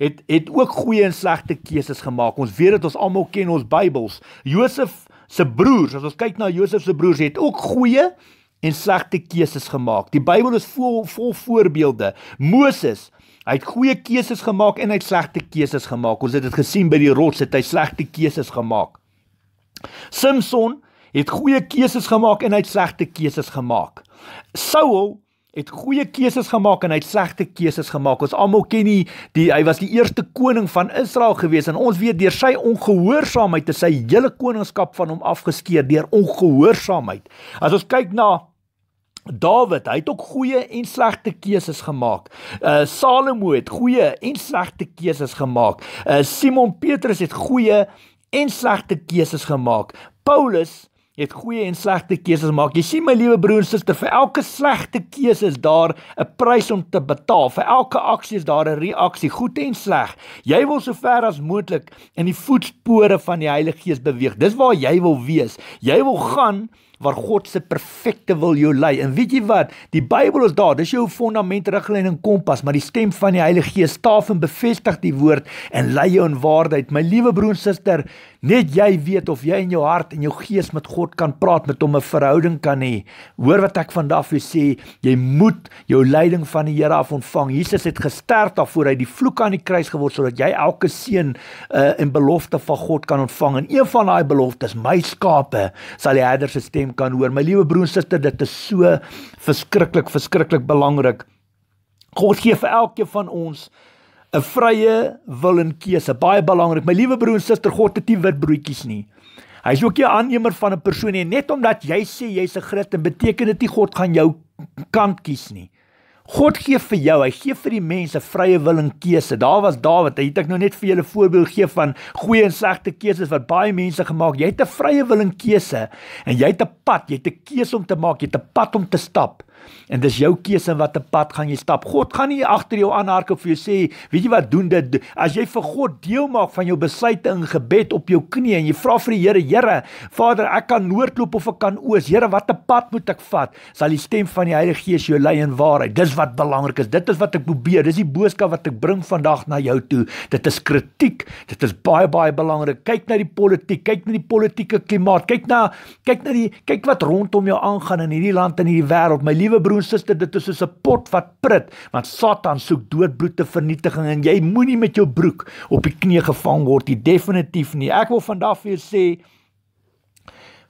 het het ook goeie en slegte keuses gemaak. Ons weet dit ons almal ken ons Bybels. Josef se broers, as ons kyk na Josef se broers, het ook goeie en slegte keuses gemaak. Die Bybel is vol vol voorbeelde. Moses Hy het goeie keuses gemaak en hy het slegte keuses gemaak. Ons het dit gesien by die rots het hy slegte keuses gemaak. Samson het goeie keuses gemaak en hy het slegte keuses gemaak. Saul het goeie keuses gemaak en hy het slegte keuses gemaak. Ons almal ken die, die hy was die eerste koning van Israel gewees en ons weet deur sy ongehoorsaamheid het sy hele koningskap van hom afgeskeer deur ongehoorsaamheid. As ons kyk na Dawid, hy het ook goeie en slegte keuses gemaak. Uh Salomo het goeie en slegte keuses gemaak. Uh Simon Petrus het goeie en slegte keuses gemaak. Paulus Jy het goeie en slegte keuses maak. Jy sien my liewe broer en suster, vir elke slegte keuse is daar 'n prys om te betaal. Vir elke aksie is daar 'n reaksie, goed en sleg. Jy wil so ver as moontlik in die voetspore van die Heilige Gees beweeg. Dis waar jy wil wees. Jy wil gaan waar God se perfekte wil jou lei. En weet jy wat? Die Bybel is daar. Dis jou fondament, riglyn en kompas, maar die stem van die Heilige Gees staaf en bevestig die woord en lei jou in waarheid. My liewe broer en suster, Net jy weet of jy in jou hart en jou gees met God kan praat, met hom 'n verhouding kan hê. Hoor wat ek vandag vir sê, jy moet jou leiding van die Here af ontvang. Jesus het gesterf daarvoor hy die vloek aan die kruis geword sodat jy elke seën uh, en belofte van God kan ontvang. En een van daai beloftes, my skape sal die herder se stem kan hoor. My liewe broer en suster, dit is so verskriklik, verskriklik belangrik. God gee vir elkeen van ons 'n vrye wil en keuse. Baie belangrik. My liewe broer en suster, God het nie wit broodjies nie. Hy is ook nie aannemer van 'n persoon nie net omdat jy sê jy's 'n Christen, beteken dit nie God gaan jou kant kies nie. God gee vir jou, hy gee vir die mense vrye wil en keuse. Daar was Dawid, hy het ek nou net vir julle voorbeeld gee van goeie en slegte keuses wat baie mense gemaak. Jy het 'n vrye wil en keuse en jy het 'n pad, jy het 'n keuse om te maak, jy het 'n pad om te stap. En dis jou keuse wat 'n pad gaan jy stap. God gaan nie agter jou aanhark of vir jou sê, weet jy wat doen dit? As jy vir God deel maak van jou besluite in gebed op jou knie en jy vra vir die Here, Here, Vader, ek kan noordloop of ek kan oos. Here, watter pad moet ek vat? Sal die stem van die Heilige Gees jou lei in waarheid. Dis wat belangrik is. Dit is wat ek probeer. Dis die boodskap wat ek bring vandag na jou toe. Dit is kritiek. Dit is baie baie belangrik. Kyk na die politiek, kyk na die politieke klimaat, kyk na kyk na die kyk wat rondom jou aangaan in hierdie land en hierdie wêreld. My liewe liewe broer en suster, dit is soos 'n pot wat prit, want Satan soek doodbloed te vernietiging en jy moenie met jou broek op die knie gevang word nie, definitief nie. Ek wil vandag vir jou sê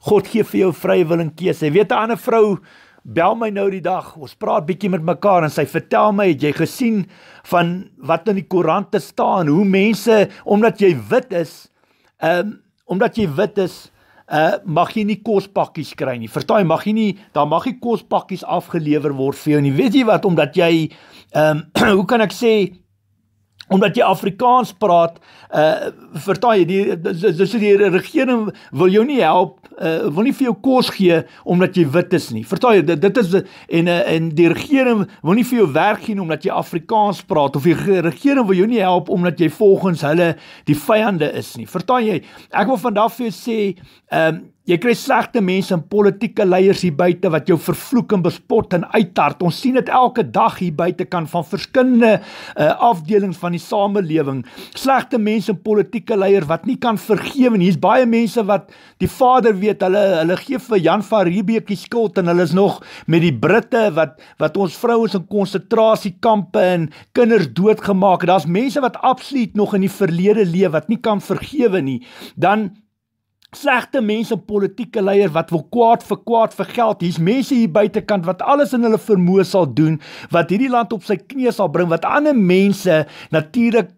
God gee vir jou vrye wil en keuse. Jy weet 'n ander vrou bel my nou die dag. Ons praat bietjie met mekaar en sy vertel my, "Het jy gesien van wat in die koerante staan hoe mense omdat jy wit is, ehm um, omdat jy wit is, uh mag jy nie kospakkies kry nie. Vertaai mag jy nie, daar mag nie kospakkies afgelewer word vir jou nie. Weet jy wat omdat jy ehm um, hoe kan ek sê omdat jy Afrikaans praat, uh vertaai jy die dis is die regering wil jou nie help uh, wil nie vir jou kos gee omdat jy wit is nie. Vertel jy dit dit is en uh, en die regering wil nie vir jou werk gee omdat jy Afrikaans praat of die regering wil jou nie help omdat jy volgens hulle die vyande is nie. Vertel jy ek wil vandag vir jou sê ehm um, Jy kry slegte mense en politieke leiers hier buite wat jou vervloek en bespot en uittart. Ons sien dit elke dag hier buite kan van verskillende uh, afdelings van die samelewing. Slegte mense en politieke leiers wat nie kan vergewe nie. Hier's baie mense wat die Vader weet, hulle hulle gee vir Jan van Riebeeck die skuld en hulle is nog met die Britte wat wat ons vrouens in konsentrasiekampe en kinders doodgemaak het. Daar's mense wat absoluut nog in die verlede leef wat nie kan vergewe nie. Dan slegte mense politieke leier wat wil kwaad vir kwaad vir geld. Hier's mense hier buitekant wat alles in hulle vermoë sal doen wat hierdie land op sy knieë sal bring wat ander mense natuurlik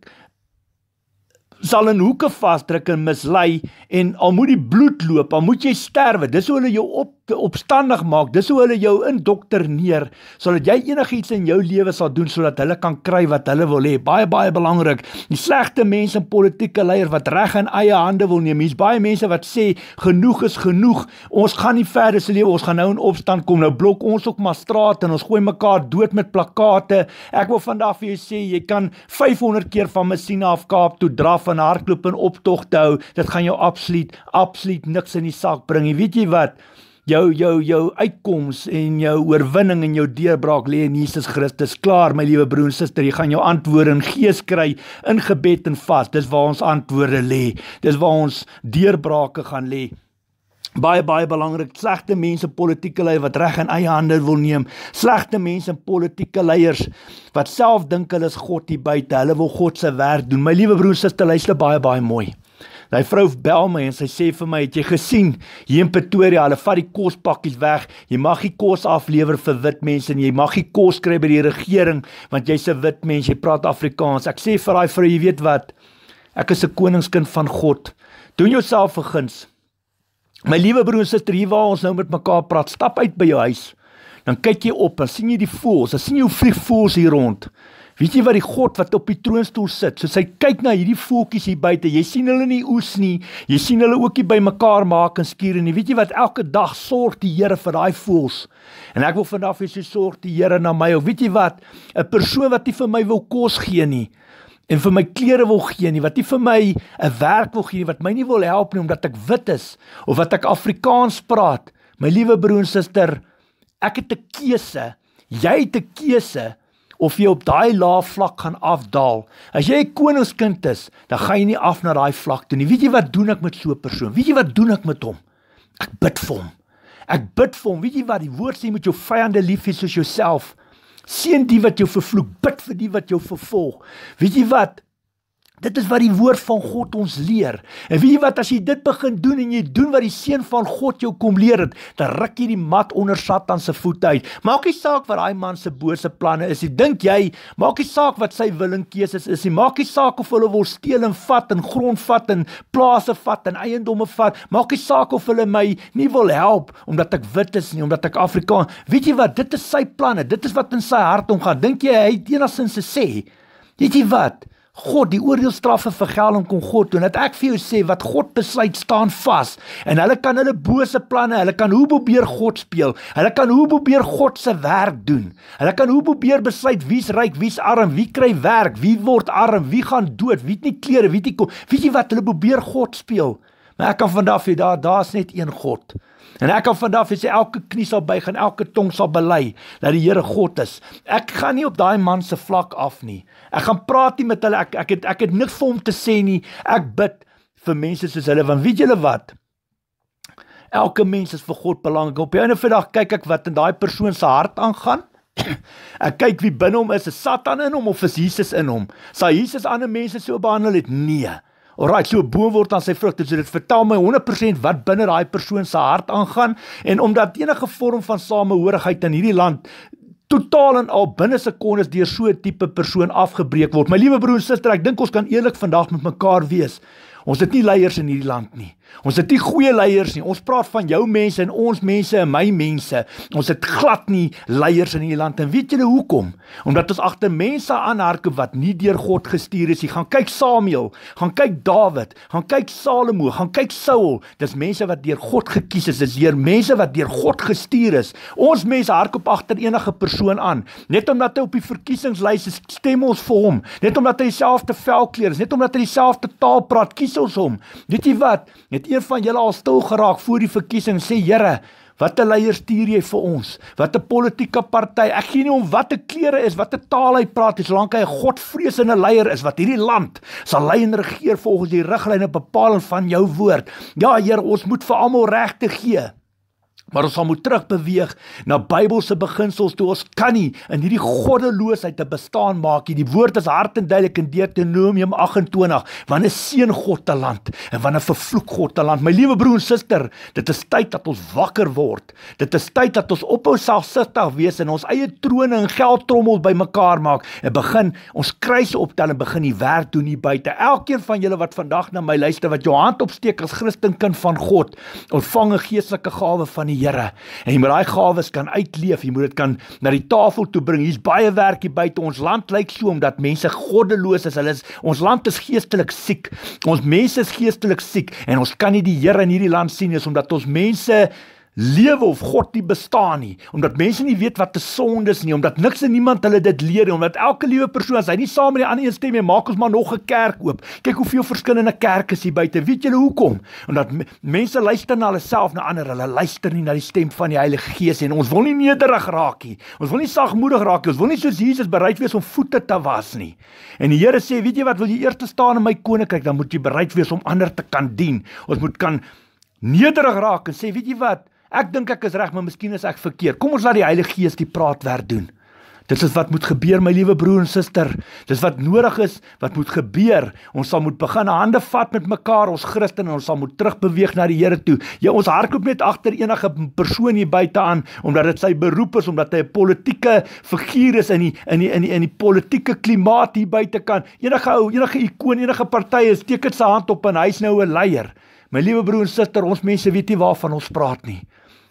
sal in hoeke vasdruk en mislei en al moet die bloed loop, al moet jy sterwe. Dis hoe hulle jou op opstandig maak. Dis hoe hulle jou indoktrineer sodat jy enigiets in jou lewe sal doen sodat hulle kan kry wat hulle wil hê. Baie baie belangrik. Die slegste mense in politieke leier wat reg in eie hande wil neem. Hier's baie mense wat sê genoeg is genoeg. Ons gaan nie verder se lewe. Ons gaan nou in opstand kom. Nou blok ons ook maar straat en ons gooi mekaar dood met plakkate. Ek wil vandag vir jou sê jy kan 500 keer van Messina af Kaap toe draf en hardloop en optog te hou. Dit gaan jou absoluut absoluut niks in die saak bring. Jy weet jy wat? jou jou jou uitkoms en jou oorwinning en jou deurbraak lê in Jesus Christus. Klaar, my liewe broer en suster, jy gaan jou antwoorde in gees kry in gebed en vas. Dis waar ons antwoorde lê. Dis waar ons deurbrake gaan lê. Baie baie belangrik. Slegte mense, politieke leiers wat reg in eie hande wil neem. Slegte mense, politieke leiers wat self dink hulle is God hier buite. Hulle wil God se werk doen. My liewe broer en suster, luister baie baie mooi. Daai vrou bel my en sy sê vir my, "Het jy gesien hier in Pretoria, hulle vat die kospakkies weg. Jy mag nie kos aflewer vir wit mense en jy mag nie kos kry by die regering want jy's 'n wit mens, jy praat Afrikaans." Ek sê vir daai vrou, "Jy weet wat? Ek is 'n koningskind van God. Doen jouself vergins." My liewe broer en suster, hier waar ons nou met mekaar praat, stap uit by jou huis. Dan kyk jy op en sien jy die voëls. Dan sien jy hoe vlieg voëls hier rond. Weet jy wat die God wat op die troonstoel sit, so hy kyk na hierdie voetjies hier buite. Jy sien hulle nie oes nie. Jy sien hulle ook nie by mekaar maak en skuur nie. Weet jy wat elke dag sorg die Here vir daai voels? En ek wil vandag vir jou sê sorg die Here na my. Of weet jy wat? 'n Persoon wat nie vir my wil kos gee nie en vir my klere wil gee nie, wat nie vir my 'n werk wil gee nie, wat my nie wil help nie omdat ek wit is of wat ek Afrikaans praat. My liewe broer en suster, ek het 'n keuse. Jy het 'n keuse of jy op daai lae vlak gaan afdaal. As jy 'n koningskind is, dan gaan jy nie af na daai vlak toe nie. Weet jy wat doen ek met so 'n persoon? Weet jy wat doen ek met hom? Ek bid vir hom. Ek bid vir hom. Weet jy wat die woord sê met jou vyande lief hê soos jouself? Seën die wat jou vervloek, bid vir die wat jou vervolg. Weet jy wat? Dit is wat die woord van God ons leer. En weet jy wat as jy dit begin doen en jy doen wat die seun van God jou kom leer het, dan ruk jy die mat onder Satan se voete uit. Maak nie saak wat daai man se bose planne is nie. Dink jy, maak nie saak wat sy wil en keuses is nie. Maak nie saak of hulle wil steel en vat en grond vat en plase vat en eiendomme vat. Maak nie saak of hulle my nie wil help omdat ek wit is nie, omdat ek Afrikaans. Weet jy wat? Dit is sy planne. Dit is wat in sy hart omgaan. Dink jy hy het enigsins gesê? Weet jy wat? God die oordeelstrafe vir gelom kon God doen. Dat ek vir jou sê wat God besluit staan vas en hulle kan hulle bose planne, hulle kan hoe probeer God speel. Hulle kan hoe probeer God se werk doen. Hulle kan hoe probeer besluit wie's ryk, wie's arm, wie kry werk, wie word arm, wie gaan dood, wie het nie klere, wie het nie kom. Weet jy wat hulle probeer God speel? Maar ek kan vandag vir daar daar's net een God. En ek kan vandag sê elke knie sal buig en elke tong sal bely dat die Here God is. Ek gaan nie op daai man se vlak af nie. Ek gaan praat nie met hulle. Ek ek het ek het niks vir hom te sê nie. Ek bid vir mense soos hulle want weet julle wat? Elke mens is vir God belangrik. Op 'n ander vandag kyk ek wat in daai persoon se hart aangaan. ek kyk wie binne hom is, is Satan in hom of is Jesus in hom? Sal Jesus ander mense so behandel het? Nee. Alraight, so 'n boom word aan sy vrugte, so dit vertel my 100% wat binne daai persoon se hart aangaan en omdat enige vorm van samehorigheid in hierdie land totaal en al binne sekondes deur so 'n tipe persoon afgebreek word. My liewe broer en suster, ek dink ons kan eerlik vandag met mekaar wees. Ons het nie leiers in hierdie land nie. Ons het nie goeie leiers nie. Ons praat van jou mense en ons mense en my mense. Ons het glad nie leiers in hierdie land en weet julle hoekom? Omdat ons agter mense aanhardloop wat nie deur God gestuur is nie. Gaan kyk Samuel, gaan kyk Dawid, gaan kyk Salomo, gaan kyk Saul. Dis mense wat deur God gekies is. Dis hier mense wat deur God gestuur is. Ons mense hardloop agter enige persoon aan, net omdat hy op die verkiesingslys is, stem ons vir hom. Net omdat hy dieselfde velkleur is, net omdat hy dieselfde taal praat, kies ons hom. Weet jy wat? Het een van julle al stil geraak voor die verkiesing sê Here, watter leier stuur jy vir ons? Watter politieke party? Ek gee nie om watter kleure is, watter taal hy praat, solank hy 'n Godvreesende leier is wat hierdie land sal lei en regeer volgens die riglyne bepaal van jou woord. Ja Here, ons moet vir almal regte gee. Maar ons sal moet terugbeweeg na Bybelse beginsels toe ons kan nie in hierdie goddeloosheid te bestaan maak nie. Die woord is hard en duidelik in Deuteronomium 28, wanneer seën God te land en wanneer vervloek God te land. My liewe broer en suster, dit is tyd dat ons wakker word. Dit is tyd dat ons ophou selfsugtig wees en ons eie trone en geldtrommel bymekaar maak en begin ons kruise optel en begin die werk doen hier buite. Elkeen van julle wat vandag na my luister wat jou hand opsteek as Christenkind van God, ontvang 'n geestelike gawe van die die Here en jy moet daai gawes kan uitleef. Jy moet dit kan na die tafel toe bring. Hier's baie werk hier buite. Ons land lyk so omdat mense goddeloos is. Hulle is ons land is geestelik siek. Ons mense is geestelik siek en ons kan nie die Here in hierdie land sien nie omdat ons mense lewe of God nie bestaan nie, omdat mense nie weet wat 'n sonde is nie, omdat niks en niemand hulle dit leer nie, omdat elke liewe persoon as hy nie saam met die ander een stem nie, maak ons maar nog 'n kerk oop. Kyk hoeveel verskillende kerke is hier buite. Weet julle hoekom? Omdat mense luister na hulle self, na ander. Hulle luister nie na die stem van die Heilige Gees nie. Ons wil nie nederig raak nie. Ons wil nie sagmoedig raak nie. Ons wil nie soos Jesus bereid wees om voete te was nie. En die Here sê, weet jy wat? Wil jy eers staan in my koninkryk, dan moet jy bereid wees om ander te kan dien. Ons moet kan nederig raak en sê, weet jy wat? Ek dink ek is reg, maar miskien is ek verkeerd. Kom ons laat die Heilige Gees die praatwerk doen. Dit is wat moet gebeur my liewe broer en suster. Dis wat nodig is, wat moet gebeur. Ons sal moet begin hande vat met mekaar, ons Christene, ons sal moet terugbeweeg na die Here toe. Ja, ons hardloop net agter enige persoon hier buite aan omdat dit sy beroep is, omdat hy 'n politieke figuur is in die in die in die in die politieke klimaat hier buite kan. Enige ou, enige ikoon, enige party steek dit sy hand op en hy's nou 'n leier. My liewe broer en suster, ons mense weet nie waarvan ons praat nie.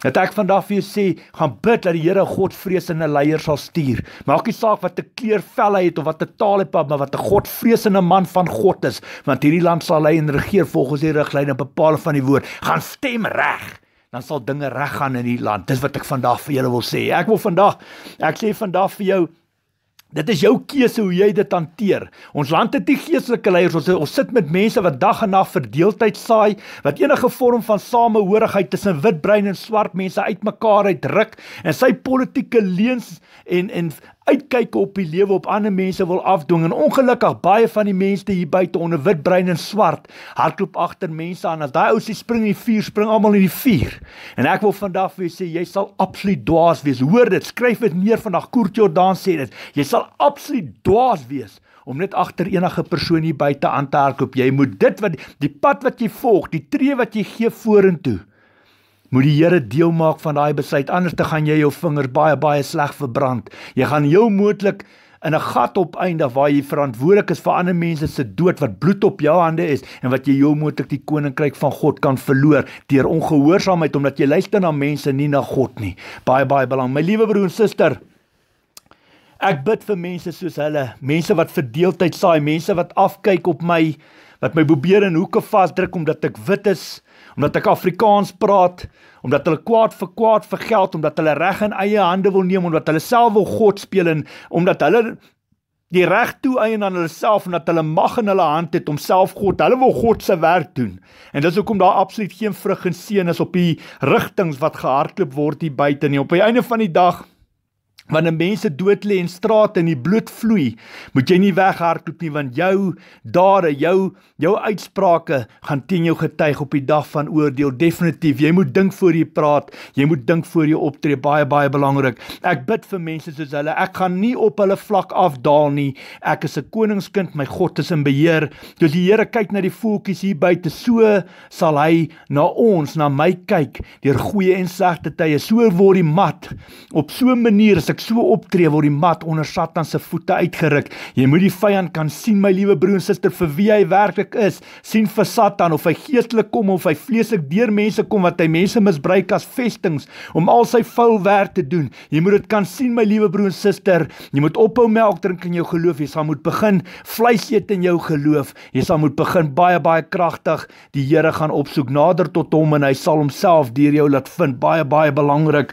Dat ek vandag vir jou sê, gaan bid dat die Here God vreesende leiers sal stuur. Maak nie saak watter kleur vel hy het of watter taal hy praat, maar watter God vreesende man van God is, want hierdie land sal hy en regeer volgens die riglyne bepaal van die woord. Gaan stem reg dan sal dinge reg gaan in die land. Dis wat ek vandag vir julle wil sê. Ek wil vandag ek sê vandag vir jou Dit is jou keuse hoe jy dit hanteer. Ons land het nie geestelike leiers ons, ons sit met mense wat dag en nag verdeeldheid saai, wat enige vorm van samehorigheid tussen wit brein en swart mense uitmekaar uitruk en sy politieke leuns en en uitkyk op die lewe op ander mense wil afdwing en ongelukkig baie van die mense hier buite onder wit brein en swart hardloop agter mense aan as daai ou se spring in die vuur spring almal in die vuur en ek wil vandag vir julle sê jy sal absoluut dwaas wees hoor dit skryf dit neer vandag Kurt Jordan sê dit jy sal absoluut dwaas wees Om net agter enige persoon hier buite aan te hardloop, jy moet dit wat die pad wat jy volg, die tree wat jy gee vorentoe, moet die Here deel maak van daai besluit anders te gaan jy jou vinger baie baie sleg verbrand. Jy gaan jou moontlik in 'n gat opeindig waar jy verantwoordelik is vir ander mense se dood wat bloed op jou hande is en wat jy jou moontlik die koninkryk van God kan verloor deur ongehoorsaamheid omdat jy luister na mense nie na God nie. Baie baie belang. My liewe broer en suster Ek bid vir mense soos hulle, mense wat verdeeldheid saai, mense wat afkyk op my, wat my probeer in hoeke vasdruk omdat ek wit is, omdat ek Afrikaans praat, omdat hulle kwaad vir kwaad vir geld, omdat hulle reg in eie hande wil neem, omdat hulle self wil God speel en omdat hulle die reg toe eien aan hulself en dat hulle mag in hulle hand het om self God, hulle wil God se werk doen. En dis hoekom daar absoluut geen vrug en seën is op die rigtings wat gehardloop word hier buite nie. Op die einde van die dag Wanneer mense dood lê en strate in die bloed vloei, moet jy nie weghardloop nie want jou dade, jou jou uitsprake gaan teen jou getuig op die dag van oordeel definitief. Jy moet dink voor jy praat, jy moet dink voor jy optree, baie baie belangrik. Ek bid vir mense soos hulle. Ek gaan nie op hulle vlak afdaal nie. Ek is 'n koningskind, my God is in beheer. Dus die Here kyk na die voetjies hier buite, so sal hy na ons, na my kyk deur goeie en slegte tye. So word die mat op so 'n manier ek so optree word die mat onder Satan se voete uitgeruk. Jy moet die vyand kan sien my liewe broer en suster vir wie hy werklik is. sien vir Satan of hy geestelik kom of hy vleeslik deur mense kom wat hy mense misbruik as vestinge om al sy vuil werk te doen. Jy moet dit kan sien my liewe broer en suster. Jy moet ophou melk drink in jou geloof. Jy sal moet begin vleis eet in jou geloof. Jy sal moet begin baie baie kragtig die Here gaan opsoek nader tot hom en hy sal homself deur jou laat vind. Baie baie belangrik.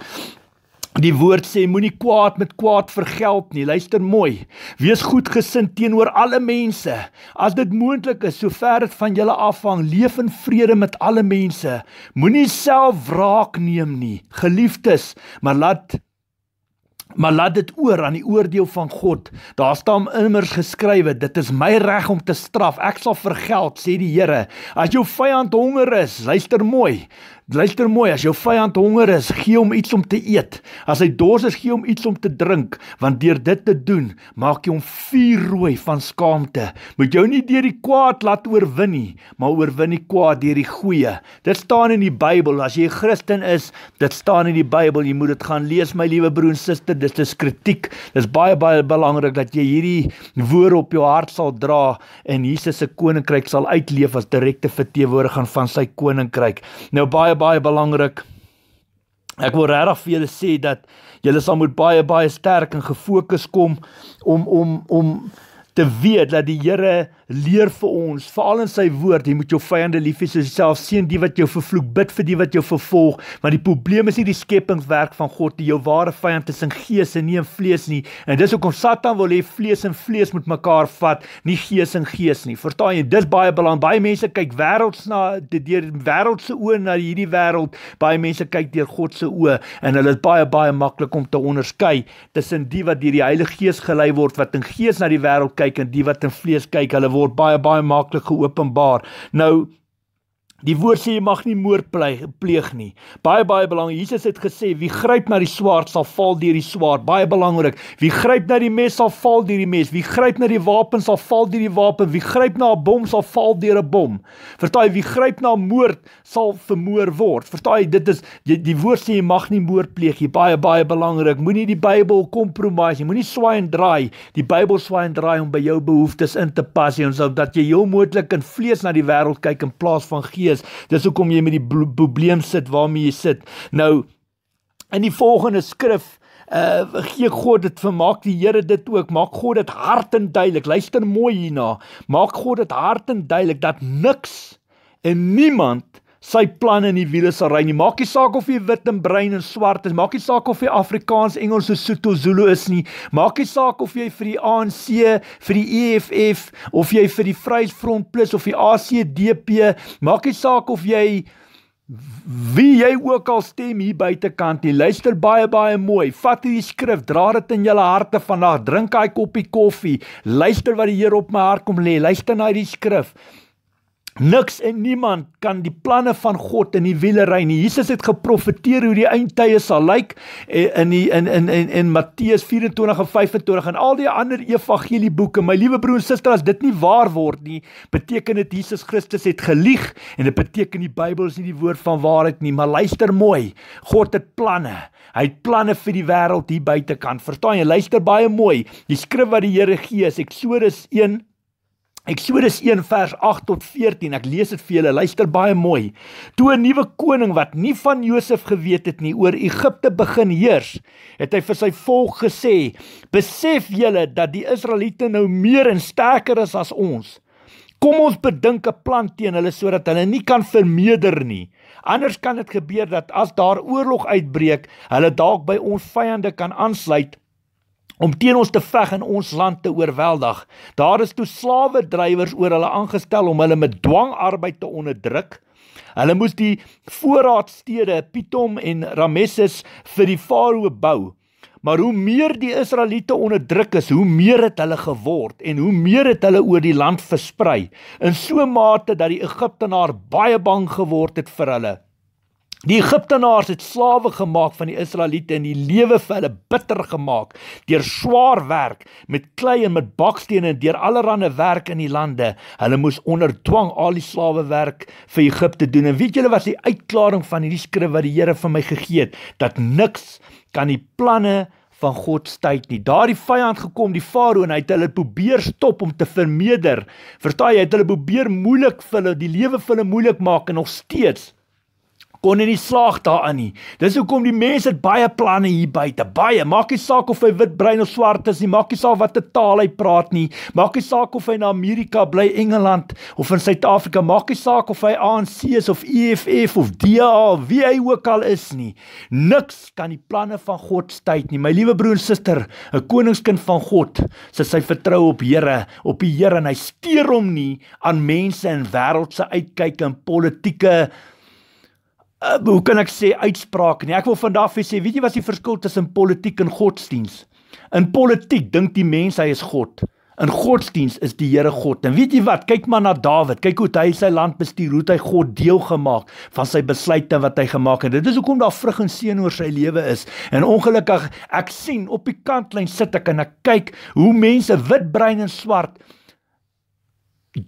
Die woord sê moenie kwaad met kwaad vergeld nie. Luister mooi. Wees goedgesind teenoor alle mense. As dit moontlik is, sover dit van julle afhang, leef in vrede met alle mense. Moenie self wraak neem nie, geliefdes, maar laat maar laat dit oor aan die oordeel van God. Daar staan immers geskrywe, dit is my reg om te straf. Ek sal vergeld, sê die Here. As jou vyand honger is, luister mooi. Luister mooi, as jou vyand honger is, gee hom iets om te eet. As hy dors is, gee hom iets om te drink, want deur dit te doen, maak jy hom vuurrooi van skaamte. Moet jou nie deur die kwaad laat oorwin nie, maar oorwin die kwaad deur die goeie. Dit staan in die Bybel. As jy 'n Christen is, dit staan in die Bybel. Jy moet dit gaan lees, my liewe broer en suster. Dit is kritiek. Dit is baie baie belangrik dat jy hierdie woorde op jou hart sal dra en Jesus se koninkryk sal uitleef as direkte verteenwoordiger van sy koninkryk. Nou baie baie belangrik. Ek wil regtig vir julle sê dat julle sal moet baie baie sterk en gefokus kom om om om te weet dat die Here leer vir ons, veral in sy woord, jy moet jou vyande lief hê soos jouself, seën die wat jou vervloek, bid vir die wat jou vervolg, want die probleem is nie die skepingswerk van God nie, jou ware vyand is in gees en nie in vlees nie. En dis hoekom Satan wil hê vlees en vlees moet mekaar vat, nie gees en gees nie. Verstaan jy? Dis baie belangrik. Baie mense kyk wêrelds na deur wêreldse oë na hierdie wêreld. Baie mense kyk deur God se oë en hulle is baie baie maklik om te onderskei tussen die wat deur die Heilige Gees gelei word wat in gees na die wêreld kyk en die wat in vlees kyk. Hulle word word baie baie maklik geopenbaar. Nou Die woord sê jy mag nie moord pleeg nie. Baie baie belangrik. Jesus het gesê wie gryp na die swaard sal val deur die swaard. Baie belangrik. Wie gryp na die mes sal val deur die mes. Wie gryp na die wapen sal val deur die wapen. Wie gryp na 'n bom sal val deur 'n bom. Vertaai wie gryp na moord sal vermoor word. Vertaai dit is die, die woord sê jy mag nie moord pleeg nie. Baie baie belangrik. Moenie die Bybel kompromise nie. Moenie swaai en draai. Die Bybel swaai en draai om by jou behoeftes in te pas. Ons sê dat jy heel moontlik in vlees na die wêreld kyk in plaas van gees wees. Dis hoekom jy met die probleem sit waarmee jy sit. Nou in die volgende skrif uh gee God dit vermaak die Here dit ook maak God dit hart en duidelik luister mooi hierna maak God dit hart en duidelik dat niks en niemand sy planne in die wiele sal ry nie. Maak nie saak of jy wit en bruin en swart is, maak nie saak of jy Afrikaans, Engels of Soto Zulu is nie. Maak nie saak of jy vir die ANC, vir die EFF of jy vir die Vryheidsfront Plus of die ACDP, maak nie saak of jy Wie jy ook al stem hier buitekant, jy luister baie baie mooi. Vat hierdie skrif, dra dit in jou harte vandag. Drink daai koppie koffie. Luister wat die Here op my hart kom lê. Luister na hierdie skrif. Niks en niemand kan die planne van God in die wiele ry nie. Jesus het geprofeteer hoe die eindtye sal lyk like, eh, in die in in in in Matteus 24 en 25 en al die ander evangelie boeke. My liewe broer en suster, as dit nie waar word nie, beteken dit Jesus Christus het gelieg en dit beteken die Bybel is nie die woord van waarheid nie. Maar luister mooi. God het planne. Hy het planne vir die wêreld hier buitekant. Verstaan jy? Luister baie mooi. Die skrif wat die Here gee is Eksodus 1 Eksodus 1 vers 8 tot 14. Ek lees dit vir julle. Luister baie mooi. Toe 'n nuwe koning wat nie van Josef geweet het nie oor Egipte begin heers, het hy vir sy volk gesê: "Besef julle dat die Israeliete nou meer en sterker is as ons. Kom ons bedink 'n plan teen hulle sodat hulle nie kan vermeerder nie. Anders kan dit gebeur dat as daar oorlog uitbreek, hulle dalk by ons vyande kan aansluit om teen ons te veg en ons land te oorweldig. Daar is toe slawe drywers oor hulle aangestel om hulle met dwangarbeid te onderdruk. Hulle moes die voorraadstede Pitom en Ramesses vir die farao bou. Maar hoe meer die Israeliete onderdruk is, hoe meer het hulle geword en hoe meer het hulle oor die land versprei in so mate dat die Egiptenaar baie bang geword het vir hulle. Die Egiptenaars het slawe gemaak van die Israeliete en die lewe vir hulle bitter gemaak deur swaar werk met klei en met bakstene en deur allerlei werk in die lande. Hulle moes onder dwang al die slawe werk vir Egipte doen. En weet julle wat die uitklaring van hierdie skrif wat die Here vir my gegee het, dat niks kan die planne van God se tyd nie. Daardie vyand gekom, die Farao en hy het hulle probeer stop om te vermeerder. Vertaai, hy het hulle probeer moeilik vir hulle die lewe vir hulle moeilik maak en nog steeds kon hy nie slaag daaraan nie. Dis hoekom die mense het baie planne hier buite. Baie, maak nie saak of hy wit, bruin of swart is nie, maak nie saak watter taal hy praat nie. Maak nie saak of hy in Amerika bly, Engeland of in Suid-Afrika, maak nie saak of hy ANC is of EFF of DA of wie hy ook al is nie. Niks kan die planne van God stuit nie. My liewe broer en suster, 'n koningskind van God, sy sy vertrou op Here, op die Here en hy steur hom nie aan mense en wêreldse uitkyk en politieke uh, hoe kan ek sê uitspraak nie. Ek wil vandag vir sê, weet jy wat is die verskil tussen politiek en godsdiens? In politiek dink die mense hy is God. In godsdiens is die Here God. En weet jy wat? Kyk maar na Dawid. Kyk hoe hy sy land bestuur, hoe hy God deelgemaak van sy besluite wat hy gemaak het. Dit is hoekom daar vrug en seën oor sy lewe is. En ongelukkig ek sien op die kantlyn sit ek en ek kyk hoe mense wit brein en swart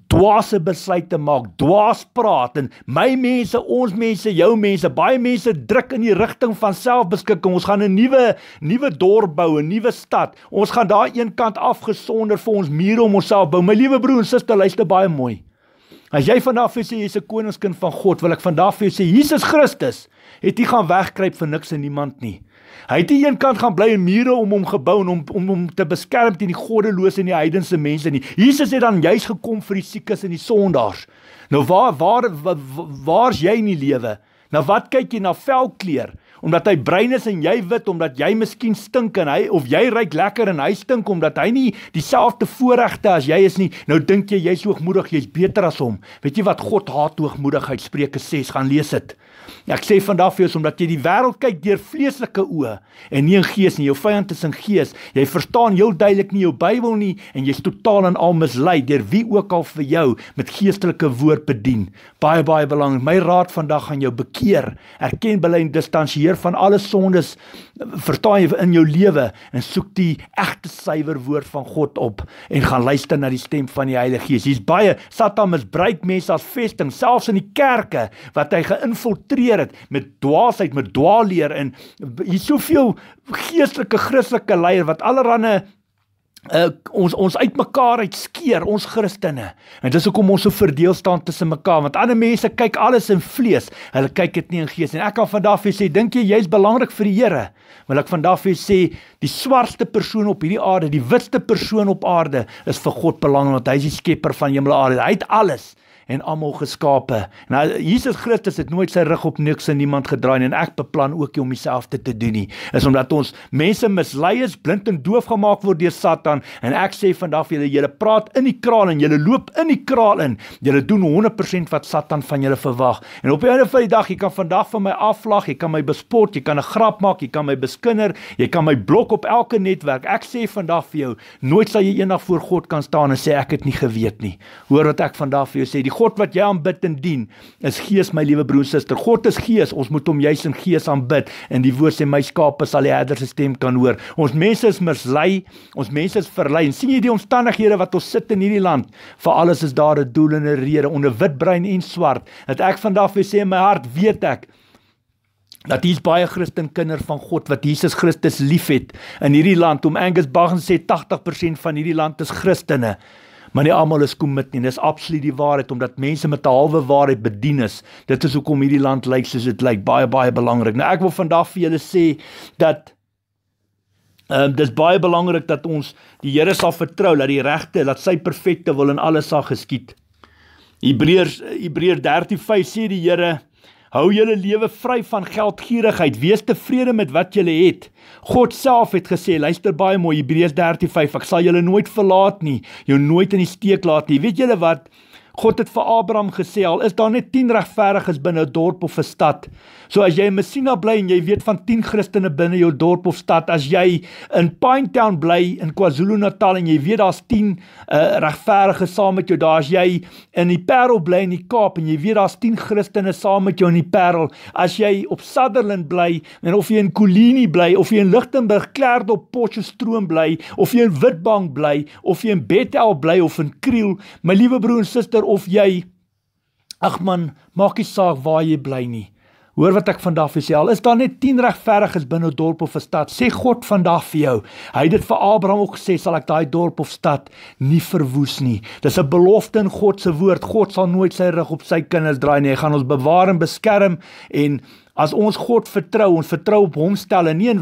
dwaase besluite maak, dwaas praat en my mense, ons mense, jou mense, baie mense druk in die rigting van selfbeskikking. Ons gaan 'n nuwe nuwe dorp bou, 'n nuwe stad. Ons gaan daai een kant afgesonder vir ons mure om onsself bou. My liewe broer en suster, luister baie mooi. As jy vandag vir sê jy's 'n koningskind van God, wil ek vandag vir jou sê Jesus Christus het nie gaan wegkruip vir niks en niemand nie. Hy het nie een kant gaan bly en mure om hom gebou en om om om te beskerm teen die goddelose en die heidense mense nie. Jesus het dan juis gekom vir die siekes en die sondaars. Nou waar waar waar's jy in die lewe? Nou wat kyk jy na velkleur? Omdat hy bruin is en jy wit omdat jy miskien stink en hy of jy ryik lekker en hy stink omdat hy nie dieselfde voorregte as jy is nie. Nou dink jy jy's hoogmoedig, jy's beter as hom. Weet jy wat God haat hoogmoedigheid Spreuke 6 gaan lees dit. Ek sê vandag vir julle omdat jy die wêreld kyk deur vleeslike oë en nie in gees nie. Jou vyand is in gees. Jy verstaan heel duidelik nie jou Bybel nie en jy's totaal en al mislei deur wie ook al vir jou met geestelike woord bedien. Baie baie belangrik. My raad vandag aan jou bekeer. Erken bely en distansieer van alle sondes vertaai in jou lewe en soek die egte suiwer woord van God op en gaan luister na die stem van die Heilige Gees. Hier's baie Satan misbruik mense as vesting, selfs in die kerke wat hy geïnfiltreer het met dwaasheid, met dwaalleer en hier's soveel geestelike Christelike leier wat allerlei uh, ons ons uitmekaar uitskeer ons Christene. En dis hoekom ons so verdeel staan tussen mekaar want ander mense kyk alles in vlees. Hulle kyk dit nie in gees nie. Ek kan vandag vir sê dink jy jy's belangrik vir die Here? Wil ek vandag vir sê die swartste persoon op hierdie aarde, die witste persoon op aarde is vir God belangrik want hy is die skepper van hemel en aarde. Hy het alles en almal geskape. Nou Jesus Christus het nooit sy rug op niks en niemand gedraai nie en ek beplan ook nie om dieselfde te doen nie. Is omdat ons mense mislei is, blind en doof gemaak word deur Satan en ek sê vandag vir julle, julle praat in die kraal en julle loop in die kraal in. Julle doen 100% wat Satan van julle verwag. En op die einde van die dag, jy kan vandag van my aflag, jy kan my bespot, jy kan 'n grap maak, jy kan my beskinder, jy kan my blok op elke netwerk. Ek sê vandag vir jou, nooit sal jy eendag voor God kan staan en sê ek het nie geweet nie. Hoor wat ek vandag vir jou sê, die God wat jy aanbid en dien, is Gees my liewe broer en suster. God is Gees. Ons moet hom juis in Gees aanbid. En die Woord sê my skape sal die Herder se stem kan hoor. Ons mense is mislei, ons mense is verlei. En sien jy die omstandighede wat ons sit in hierdie land? Vir alles is daar 'n doel en 'n rede onder wit brein en swart. Dat ek vandag vir sê in my hart weet ek dat hier baie Christen kinders van God wat Jesus Christus liefhet in hierdie land om Angus Bagan sê 80% van hierdie land is Christene maar nie almal is kommit nie. Dis absoluut die waarheid omdat mense met 'n halwe waarheid bedien is. Dit is hoekom hierdie land lyk soos dit lyk, baie baie belangrik. Nou ek wil vandag vir julle sê dat ehm um, dis baie belangrik dat ons die Here sal vertrou dat die regte, dat sy perfekte wil in alles sal geskied. Hebreërs Hebreërs 13:5 sê die Here Hou julle lewe vry van geldgierigheid. Wees tevrede met wat julle het. God self het gesê, luister baie mooi Hebreërs 13:5, ek sal julle nooit verlaat nie, jou nooit in die steek laat nie. Weet julle wat? God het vir Abraham gesê, al is daar net 10 regverdiges binne 'n dorp of 'n stad, So as jy in Messina bly en jy weet van 10 Christene binne jou dorp of stad, as jy in Pine Town bly in KwaZulu-Natal en jy weet daar's 10 uh, eh, regverdiges saam met jou, daar's jy in die Parel bly in die Kaap en jy weet daar's 10 Christene saam met jou in die Parel, as jy op Sutherland bly en of jy in Kolini bly of jy in Lichtenburg, Klerdorp, Potchefstroom bly of jy in Witbank bly of jy in Bethel bly of in Kriel, my liewe broer en suster of jy Ag man, maak nie saak waar jy bly nie. Hoor wat ek vandag vir sê, al is daar net 10 regverdiges binne 'n dorp of 'n stad, sê God vandag vir jou. Hy het dit vir Abraham ook gesê, sal ek daai dorp of stad nie verwoes nie. Dis 'n belofte in God se woord. God sal nooit sy rug op sy kinders draai nie. Hy gaan ons bewaar en beskerm en As ons God vertrou, ons vertrou op hom stel en nie in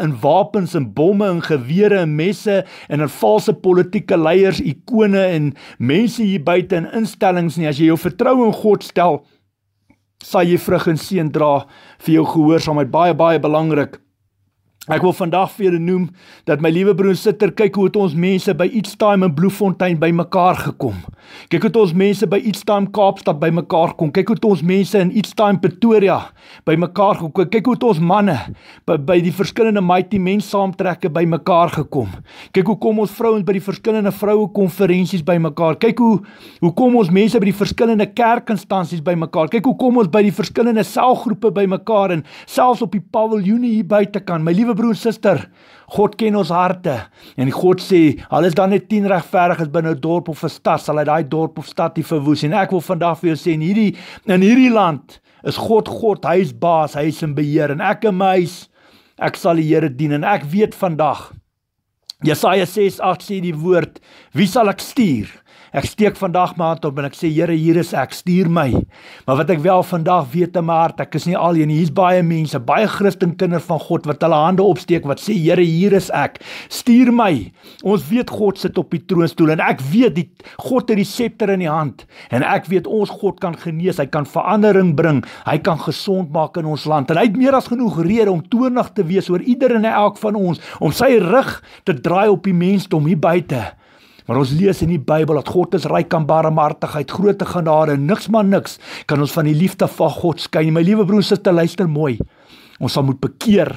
in wapens en bomme en gewere en messe en in valse politieke leiers, ikone en mense hier buite en in instellings nie. As jy jou vertroue in God stel, sal jy vrug en seën dra vir jou gehoorsaamheid baie baie belangrik Ek wil vandag vir julle noem dat my liewe broer en suster kyk hoe het ons mense by iets time in Bloemfontein bymekaar gekom. Kyk hoe het ons mense by iets time Kaapstad bymekaar kom. Kyk hoe het ons mense in iets time Pretoria bymekaar gekom. Kyk hoe het ons manne by, by die verskillende mighty men saamtrekke bymekaar gekom. Kyk hoe kom ons vrouens by die verskillende vroue konferensies bymekaar. Kyk hoe hoe kom ons mense by die verskillende kerkinstansies bymekaar. Kyk hoe kom ons by die verskillende selgroepe bymekaar en selfs op die paviljoene hier buite kan my liewe Liewe broer en suster, God ken ons harte en God sê, al is dan net 10 regverdiges binne 'n dorp of 'n stad, sal hy daai dorp of stad nie verwoes en ek wil vandag vir jou sê in hierdie in hierdie land is God God, hy is baas, hy is in beheer en ek en my huis ek sal die Here dien en ek weet vandag Jesaja 6:8 sê die woord, wie sal ek stuur? Ek steek vandag my hand op en ek sê Here, hier is ek, stuur my. Maar wat ek wel vandag weet in my hart, ek is nie alleen nie. Hier's baie mense, baie Christen kinders van God wat hulle hande opsteek wat sê Here, hier is ek, stuur my. Ons weet God sit op die troonstoel en ek weet die God het die scepter in die hand en ek weet ons God kan genees, hy kan verandering bring, hy kan gesond maak in ons land en hy het meer as genoeg redes om toornig te wees oor ieder en elk van ons om sy rug te draai op die mensdom hier buite. Maar ons lees in die Bybel dat God is ryk aan barmhartigheid, groot genade, niks maar niks kan ons van die liefde van God skei. My liewe broers, sit te luister mooi. Ons sal moet bekeer.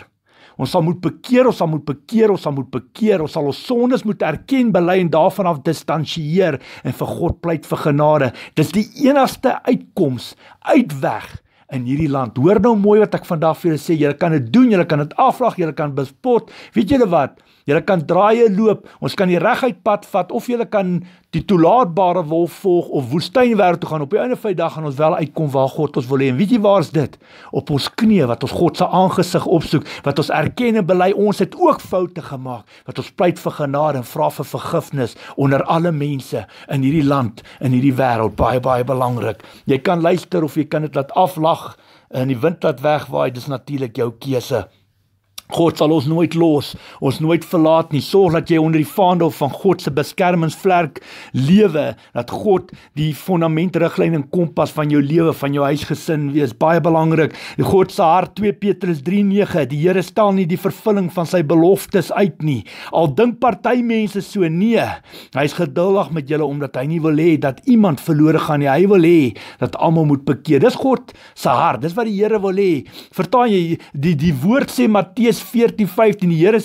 Ons sal moet bekeer, ons sal moet bekeer, ons sal moet bekeer. Ons sal ons sondes moet erken, bely en daarvan af distansieer en vir God pleit vir genade. Dis die enigste uitkoms, uitweg in hierdie land. Hoor nou mooi wat ek vandag vir julle sê. Julle kan dit doen, julle kan dit aflag, julle kan bespot. Weet julle wat? Jy kan draaie loop, ons kan die reguit pad vat of jy kan die toelaatbare wolf volg of woestynwerk toe gaan. Op die einde van die dag gaan ons wel uitkom waar God ons wil hê. En weet jy waar's dit? Op ons knieë wat ons God se aangesig opsoek, wat ons erken en bely ons het ook foute gemaak, wat ons pleit vir genade en vra vir vergifnis onder alle mense in hierdie land, in hierdie wêreld. Baie baie belangrik. Jy kan luister of jy kan dit laat aflag en die wind laat wegwaai. Dis natuurlik jou keuse. God sal ons nooit los, ons nooit verlaat nie. Sorg dat jy onder die vaandel van God se beskermingsvlerk lewe, dat God die fondament riglyn en kompas van jou lewe, van jou huisgesin wees. Baie belangrik. God se hart 2 Petrus 3:9, die Here staan nie die vervulling van sy beloftes uit nie. Al dink party mense so, nee. Hy's geduldig met julle omdat hy nie wil hê dat iemand verlore gaan nie. Hy wil hê dat almal moet bekeer. Dis God se hart. Dis wat die Here wil hê. Vertaan jy die die woord sê Matteus Matteus 14:15 Die Here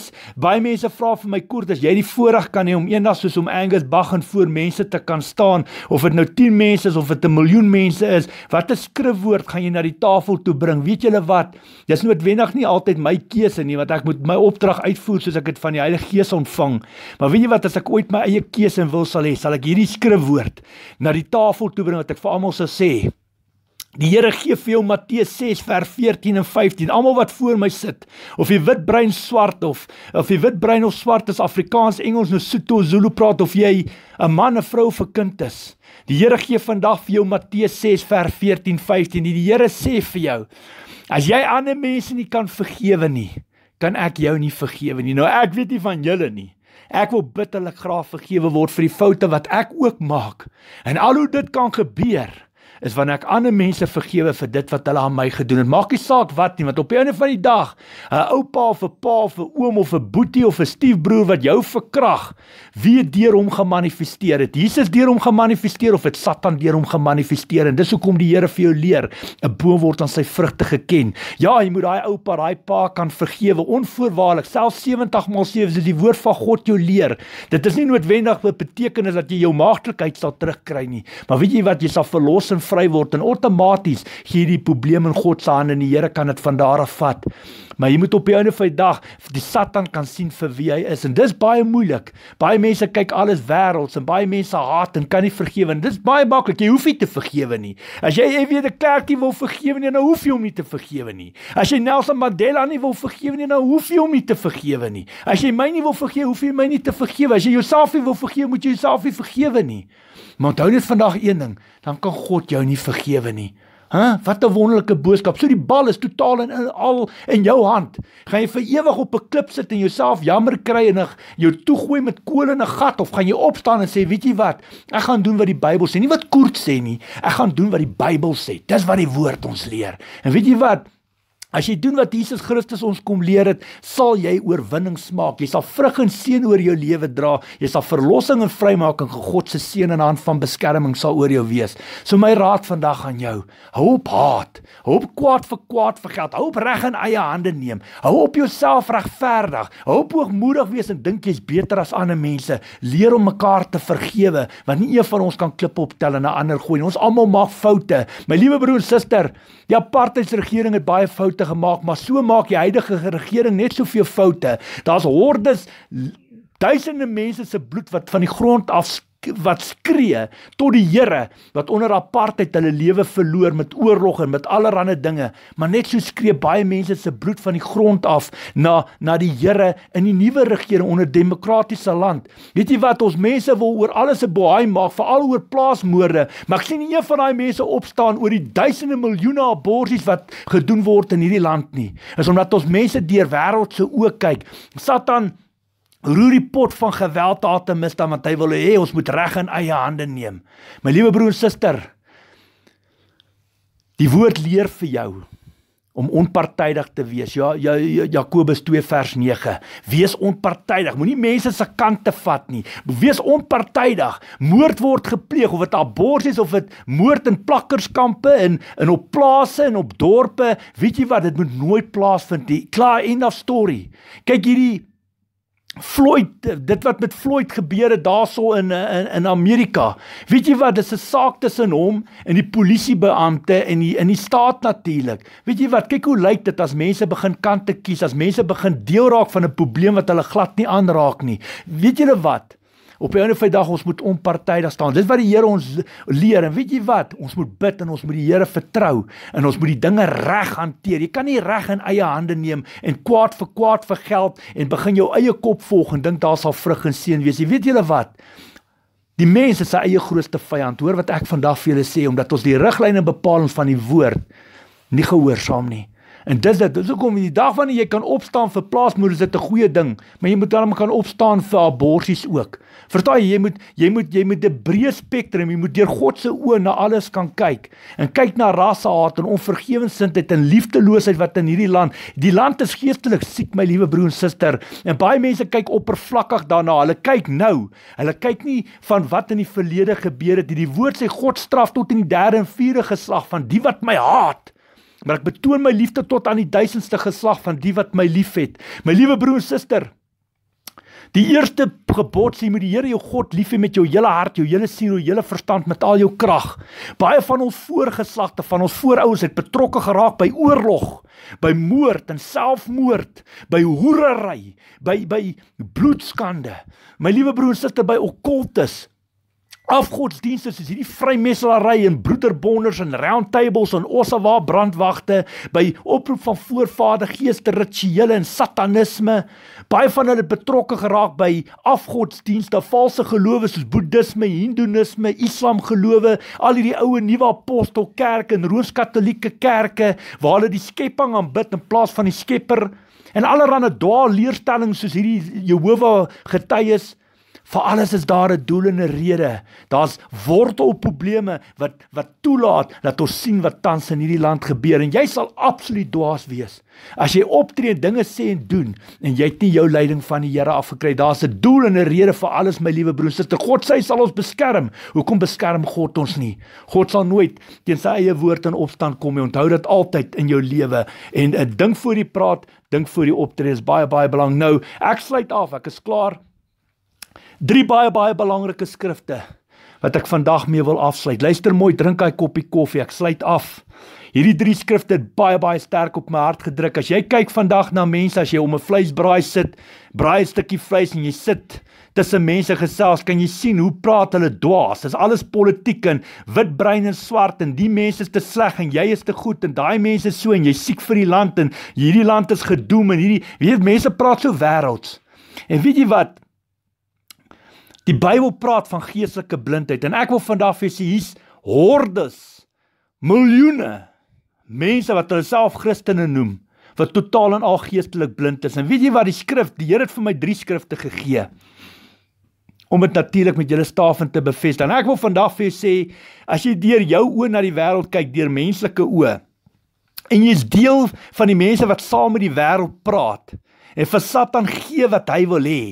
baie mense vra vir my kort as jy die voorreg kan hê om eendag soos om Angus Baggin voor mense te kan staan of dit nou 10 mense is of dit 'n miljoen mense is watter skrifwoord gaan jy na die tafel toe bring weet julle wat dis noodwendig nie altyd my keuse nie want ek moet my opdrag uitvoer soos ek dit van die Heilige Gees ontvang maar weet jy wat as ek ooit my eie keuse en wil sal hê sal ek hierdie skrifwoord na die tafel toe bring wat ek vir almal sal sê Die Here gee vir jou Matteus 6 vers 14 en 15. Almal wat voor my sit, of jy wit, bruin, swart of of jy wit, bruin of swart is, Afrikaans, Engels, Nosuto, Zulu praat of jy 'n man, 'n vrou of 'n kind is. Die Here gee vandag vir jou Matteus 6 vers 14, 15. Die, die Here sê vir jou: As jy ander mense nie kan vergewe nie, kan ek jou nie vergewe nie. Nou ek weet nie van julle nie. Ek wil bitterlik graag vergewe word vir die foute wat ek ook maak. En al hoe dit kan gebeur, is wanneer ek ander mense vergewe vir dit wat hulle aan my gedoen het. Maak nie saak wat nie, want op die einde van die dag, 'n oupa of 'n pa of 'n oom of 'n boetie of 'n stiefbroer wat jou verkrag, wie deur hom gemanifesteer het. Jesus deur hom gemanifesteer of dit Satan deur hom gemanifesteer en dis hoekom die Here vir jou leer, 'n boom word aan sy vrugte geken. Ja, jy moet daai oupa, daai pa kan vergewe onvoorwaardelik. Self 70 maal 7 is die woord van God jou leer. Dit is nie noodwendig beteken is dat jy jou maagdelikheid sal terugkry nie, maar weet jy wat, jy sal verlossing bevry word en outomaties gee die probleem in God se hande en die Here kan dit van daar af vat maar jy moet op die einde van die dag die Satan kan sien vir wie hy is en dis baie moeilik. Baie mense kyk alles wêrelds en baie mense haat en kan nie vergewe en dis baie maklik. Jy hoef nie te vergewe nie. As jy jy weet 'n klerkie wil vergewe nie, nou hoef jy hom nie te vergewe nie. As jy Nelson Mandela nie wil vergewe nie, nou hoef jy hom nie te vergewe nie. As jy my nie wil vergewe, hoef jy my nie te vergewe. As jy jouself nie wil vergewe, moet jy jouself nie vergewe nie. Maar onthou net vandag een ding, dan kan God jou nie vergewe nie. Hæ? Huh? Wat 'n wonderlike boodskap. So die bal is totaal in, in al in jou hand. Gaan jy vir ewig op 'n klip sit en jouself jammer kry en jou toegooi met kool in 'n gat of gaan jy opstaan en sê, "Weet jy wat? Ek gaan doen wat die Bybel sê, nie wat Koert sê nie. Ek gaan doen wat die Bybel sê. Dis wat die woord ons leer." En weet jy wat? As jy doen wat Jesus Christus ons kom leer het, sal jy oorwinning smaak. Jy sal vrug en seën oor jou lewe dra. Jy sal verlossing en vrymaking ge God se seën in hand van beskerming sal oor jou wees. So my raad vandag aan jou, hou op haat. Hou op kwaad vir kwaad vir geld. Hou op reg in eie hande neem. Hou op jouself regverdig. Hou op hoogmoedig wees en dink jy's beter as ander mense. Leer om mekaar te vergewe, want nie een van ons kan klip optel en 'n ander gooi nie. Ons almal maak foute. My liewe broer en suster, Die apartheidsregering het baie foute gemaak, maar so maak die huidige regering net soveel foute. Daar's hordes duisende mense se bloed wat van die grond af wat skree tot die Here wat onder apartheid hulle lewe verloor met oorlog en met allerlei dinge maar net so skree baie mense se bloed van die grond af na na die Here in die nuwe regering onder demokratiese land weet jy wat ons mense wil oor alles 'n bohaai maak veral oor plaasmoorde maar ek sien nie een van daai mense opstaan oor die duisende miljoene abortus wat gedoen word in hierdie land nie is omdat ons mense deur wêreld se oë kyk satan roer die pot van gewelddade misdaad want hy wil hê ons moet reg in eie hande neem. My liewe broer en suster, die woord leer vir jou om onpartydig te wees. Ja, ja, ja Jakobus 2 vers 9. Wees onpartydig. Moenie mense se kante vat nie. Wees onpartydig. Moord word gepleeg of dit aborsies of dit moord in plakkerskampe in in op plase en op dorpe. Weet jy wat? Dit moet nooit plaasvind nie. Klaar end of story. Kyk hierdie Floyd dit wat met Floyd gebeur het daarso in in in Amerika. Weet jy wat, dis 'n saak tussen hom en die polisiebeampte en die, in die staat natuurlik. Weet jy wat, kyk hoe lyk dit as mense begin kante kies, as mense begin deel raak van 'n probleem wat hulle glad nie aanraak nie. Weet julle wat? op 'n of ander dag ons moet onpartydig staan. Dis wat die Here ons leer. En weet jy wat? Ons moet bid en ons moet die Here vertrou en ons moet die dinge reg hanteer. Jy kan nie reg in eie hande neem en kwaad vir kwaad vir geld en begin jou eie kop volg en dink daar sal vrug en seën wees. Jy weet julle wat? Die mense is sy eie grootste vyand. Hoor wat ek vandag vir julle sê omdat ons die riglyne bepaal ons van die woord nie gehoorsaam nie. En dis dit, dis hoekom die dag wanneer jy kan opstaan vir plaasmoeders dit 'n goeie ding, maar jy moet dan kan opstaan vir aborsies ook. Vertaai jy moet jy moet jy moet 'n breë spektrum, jy moet deur God se oë na alles kan kyk en kyk na rassehaat en onvergewensindheid en liefdeloosheid wat in hierdie land, die land is geestelik siek my liewe broer en suster. En baie mense kyk oppervlakkig daarna. Hulle kyk nou. Hulle kyk nie van wat in die verlede gebeur het nie. Die woord sê God straf tot in die derde en vierde geslag van die wat my haat maar ek betoon my liefde tot aan die duisendste geslag van die wat my liefhet. My liewe broer en suster, die eerste gebod sê moet die Here jou God lief hê met jou hele hart, jou hele siel, jou hele verstand met al jou krag. Baie van ons voorgeslagte, van ons voorouers het betrokke geraak by oorlog by moord en selfmoord, by hoerery, by by bloedskande. My liewe broer en suster by okkultes, afgodsdienste soos hierdie vrymesselary en broederbonders en round tables en osawa brandwagte by oproep van voorvadergeeste rituele en satanisme baie van hulle betrokke geraak by afgodsdienste valse gelowe soos boeddisme, hindoenisme, islam gelowe, al hierdie ou en nuwe apostel kerke en rooms-katolieke kerke waar hulle die skepping aanbid in plaas van die Skepper en allerlei dwaal leerstellings soos hierdie Jehovah getuies Vir alles is daar 'n doel en 'n rede. Daar's wortelprobleme wat wat toelaat dat ons sien wat tans in hierdie land gebeur en jy sal absoluut dwaas wees as jy optree en dinge sê en doen en jy het nie jou leiding van die Here afgekry. Daar's 'n doel en 'n rede vir alles, my liewe broer en suster. God sê hy sal ons beskerm. Hoekom beskerm God ons nie? God sal nooit teen sy eie woord in opstand kom nie. Onthou dit altyd in jou lewe en 'n eh, ding voor jy praat, dink voor jy optree is baie baie belangrik. Nou, ek sluit af. Ek is klaar drie baie baie belangrike skrifte wat ek vandag mee wil afsluit. Luister mooi, drink daai koppie koffie, ek sluit af. Hierdie drie skrifte het baie baie sterk op my hart gedruk. As jy kyk vandag na mense as jy om 'n vleisbraai sit, braai 'n stukkie vleis en jy sit tussen mense gesels, kan jy sien hoe praat hulle dwaas. Dis alles politiek en wit brein en swart en die mense is te sleg en jy is te goed en daai mense so en jy siek vir die land en hierdie land is gedoem en hierdie weet mense praat so wêrelds. En weet jy wat? Die Bybel praat van geestelike blindheid en ek wil vandag vir julle sê hier's hordes, miljoene mense wat hulle self Christene noem wat totaal en al geestelik blind is. En weet jy wat die skrif, die Here het vir my drie skrifte gegee om dit natuurlik met julle staven te bevestig. En ek wil vandag vir julle sê as jy deur jou oë na die wêreld kyk deur menslike oë en jy's deel van die mense wat saam met die wêreld praat en vir Satan gee wat hy wil hê,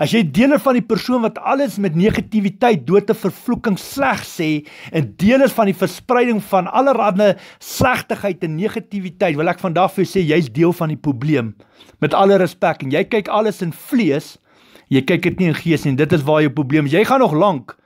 As jy deel is van die persoon wat alles met negativiteit, dood en vervloeking sleg sê en deel is van die verspreiding van allerlei slegtigheid en negativiteit, wil ek vandag vir jou sê jy's deel van die probleem. Met alle respek, en jy kyk alles in vlees, jy kyk dit nie in gees nie. Dit is waar jou probleem is. Jy gaan nog lank.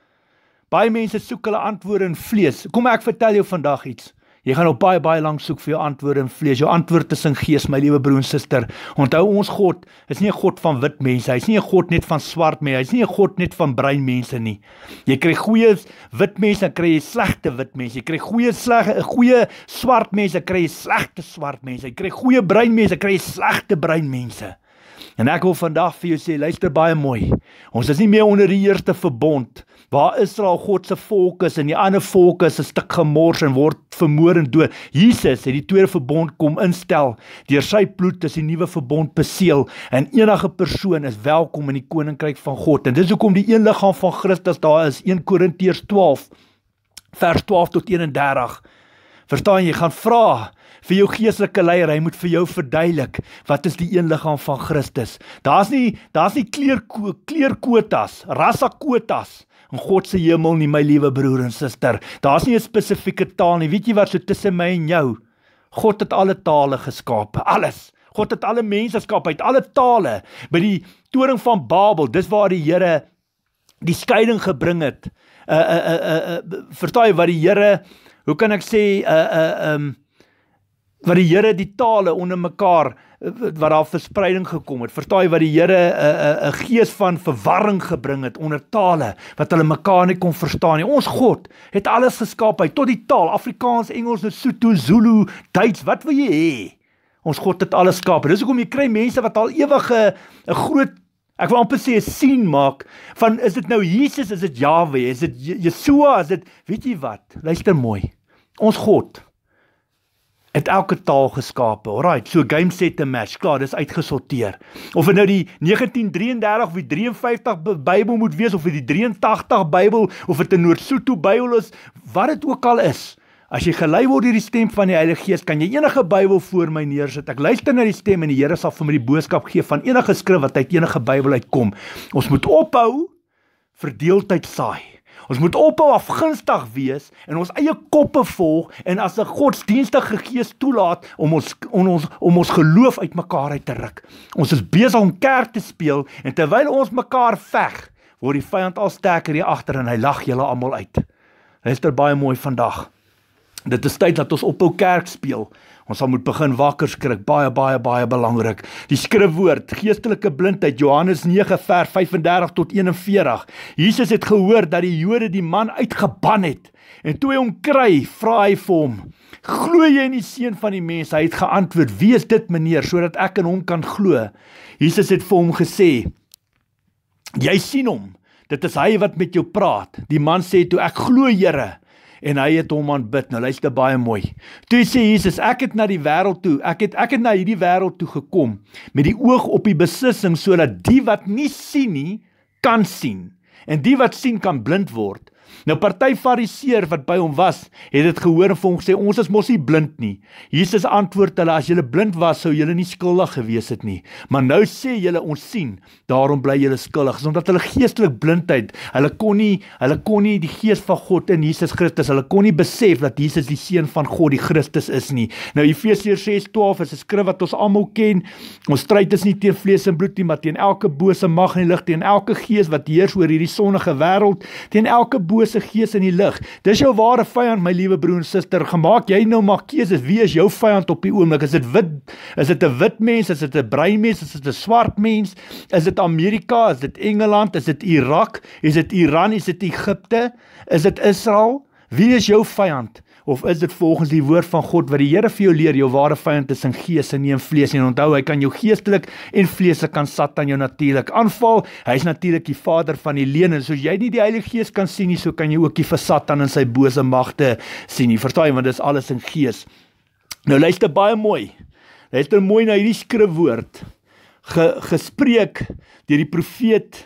Baie mense soek hulle antwoorde in vlees. Kom ek vertel jou vandag iets. Jy gaan op nou baie baie lank soek vir jou antwoorde in vlees. Jou antwoord is in gees, my liewe broer en suster. Onthou ons God is nie 'n God van wit mense. Hy's nie 'n God net van swart mense. Hy's nie 'n God net van bruin mense nie. Jy kry goeie wit mense, dan kry jy slegte wit mense. Jy kry goeie slegte, 'n goeie swart mense, kry jy slegte swart mense. Jy kry goeie bruin mense, kry jy slegte bruin mense. En ek wil vandag vir jou sê, luister baie mooi. Ons is nie meer onder die eerste verbond nie waar Israel God se volk is en die ander volke is 'n stuk gemors en word vermoor en dood. Jesus het die tweede verbond kom instel. Deur sy bloed is die nuwe verbond beseël en enige persoon is welkom in die koninkryk van God. En dis hoekom die een liggaam van Christus daar is, 1 Korintiërs 12 vers 12 tot 31. Verstaan jy, gaan vra vir jou geestelike leier, hy moet vir jou verduidelik wat is die een liggaam van Christus. Daar's nie daar's nie kleur kleurkwotas, rassakwotas in God se hemel nie my liewe broer en suster. Daar's nie 'n spesifieke taal nie. Weet jy wat so tussen my en jou? God het alle tale geskape, alles. God het alle mense geskape uit alle tale. By die toring van Babel, dis waar die Here die skeiding gebring het. Uh uh uh, uh, uh vertaai wat die Here, hoe kan ek sê, uh uh um wat die Here die tale onder mekaar Eh, wat daar verspreiding gekom het. Verstaai wat die Here 'n uh, 'n uh, 'n uh, gees van verwarring gebring het onder tale wat hulle mekaar nie kon verstaan nie. Ons God het alles geskaap uit tot die taal Afrikaans, Engels, Lesotho, Zulu, Duits, wat wil jy hê? Ons God het alles skaap. Dis hoekom jy kry mense wat al ewige 'n groot ek wil amper sê 'n sien maak van is dit nou Jesus, is dit Jahwe, is dit Yeshua, is dit weet jy wat? Luister mooi. Ons God het elke taal geskape. Alraight, so game set en match, klaar, dis uitgesorteer. Of dit nou die 1933 of die 53 Bybel moet wees of dit die 83 Bybel of dit 'n Noord-Sotho Bybel is, wat dit ook al is. As jy gelei word deur die stem van die Heilige Gees, kan jy enige Bybel voor my neersit. Ek luister na die stem en die Here sal vir my die boodskap gee van enige skrif wat uit enige Bybel uitkom. Ons moet ophou verdeeldheid saai. Ons moet ophou afgunstig wees en ons eie koppe volg en as 'n godsdienstige gees toelaat om ons om ons om ons geloof uitmekaar uit te ruk. Ons is besig om kerk te speel en terwyl ons mekaar veg, word die vyand al sterker hier agter en hy lag julle almal uit. Luister baie mooi vandag. Dit is tyd dat ons ophou kerk speel. Ons sal moet begin wakker skrik, baie baie baie belangrik. Die skrifwoord, geestelike blindheid, Johannes 9 vers 35 tot 41. Jesus het gehoor dat die Jode die man uitgeban het en toe hy hom kry, vra hy vir hom: "Glo jy in die seun van die mens?" Hy het geantwoord: "Wie is dit, meneer, sodat ek in hom kan glo?" Jesus het vir hom gesê: "Jy sien hom. Dit is hy wat met jou praat." Die man sê toe: "Ek glo, Here." en hy het hom aanbid. Nou luister baie mooi. Toe sê Jesus, ek het na die wêreld toe, ek het ek het na hierdie wêreld toe gekom met die oog op die besissing sodat die wat nie sien nie kan sien en die wat sien kan blind word. Nou party fariseer wat by hom was, het dit gehoor en vir hom gesê ons is mos nie blind nie. Jesus antwoord hulle as julle blind was sou julle nie skuldig gewees het nie. Maar nou sê julle ons sien, daarom bly julle skuldig. Dis omdat hulle geestelik blindheid, hulle kon nie hulle kon nie die gees van God in Jesus Christus, hulle kon nie besef dat Jesus die seun van God, die Christus is nie. Nou Efesiërs 6:12 is 'n skrif wat ons almal ken. Ons stryd is nie teen vlees en bloed nie, maar teen elke bose mag in die lig, teen elke gees wat heers oor hierdie sondige wêreld, teen elke bose bose gees in die lig. Dis jou ware vyand, my liewe broer en suster. Gemaak jy nou maar keuses. Wie is jou vyand op die oomblik? Is dit wit? Is dit 'n wit mens? Is dit 'n bruin mens? Is dit 'n swart mens? Is dit Amerika? Is dit Engeland? Is dit Irak? Is dit Iran? Is dit Egipte? Is dit Israel? Wie is jou vyand? of is dit volgens die woord van God wat die Here vir jou leer jou ware vyand is in gees en nie in vlees nie. Onthou, hy kan jou geestelik en vleeslik kan Satan jou natuurlik aanval. Hy's natuurlik die vader van die leuen. Soos jy nie die Heilige Gees kan sien nie, so kan jy ook nie vir Satan en sy bose magte sien nie. Verstaan jy want dit is alles in gees. Nou luister baie mooi. Luister mooi na hierdie skrifwoord ge, gespreek deur die profeet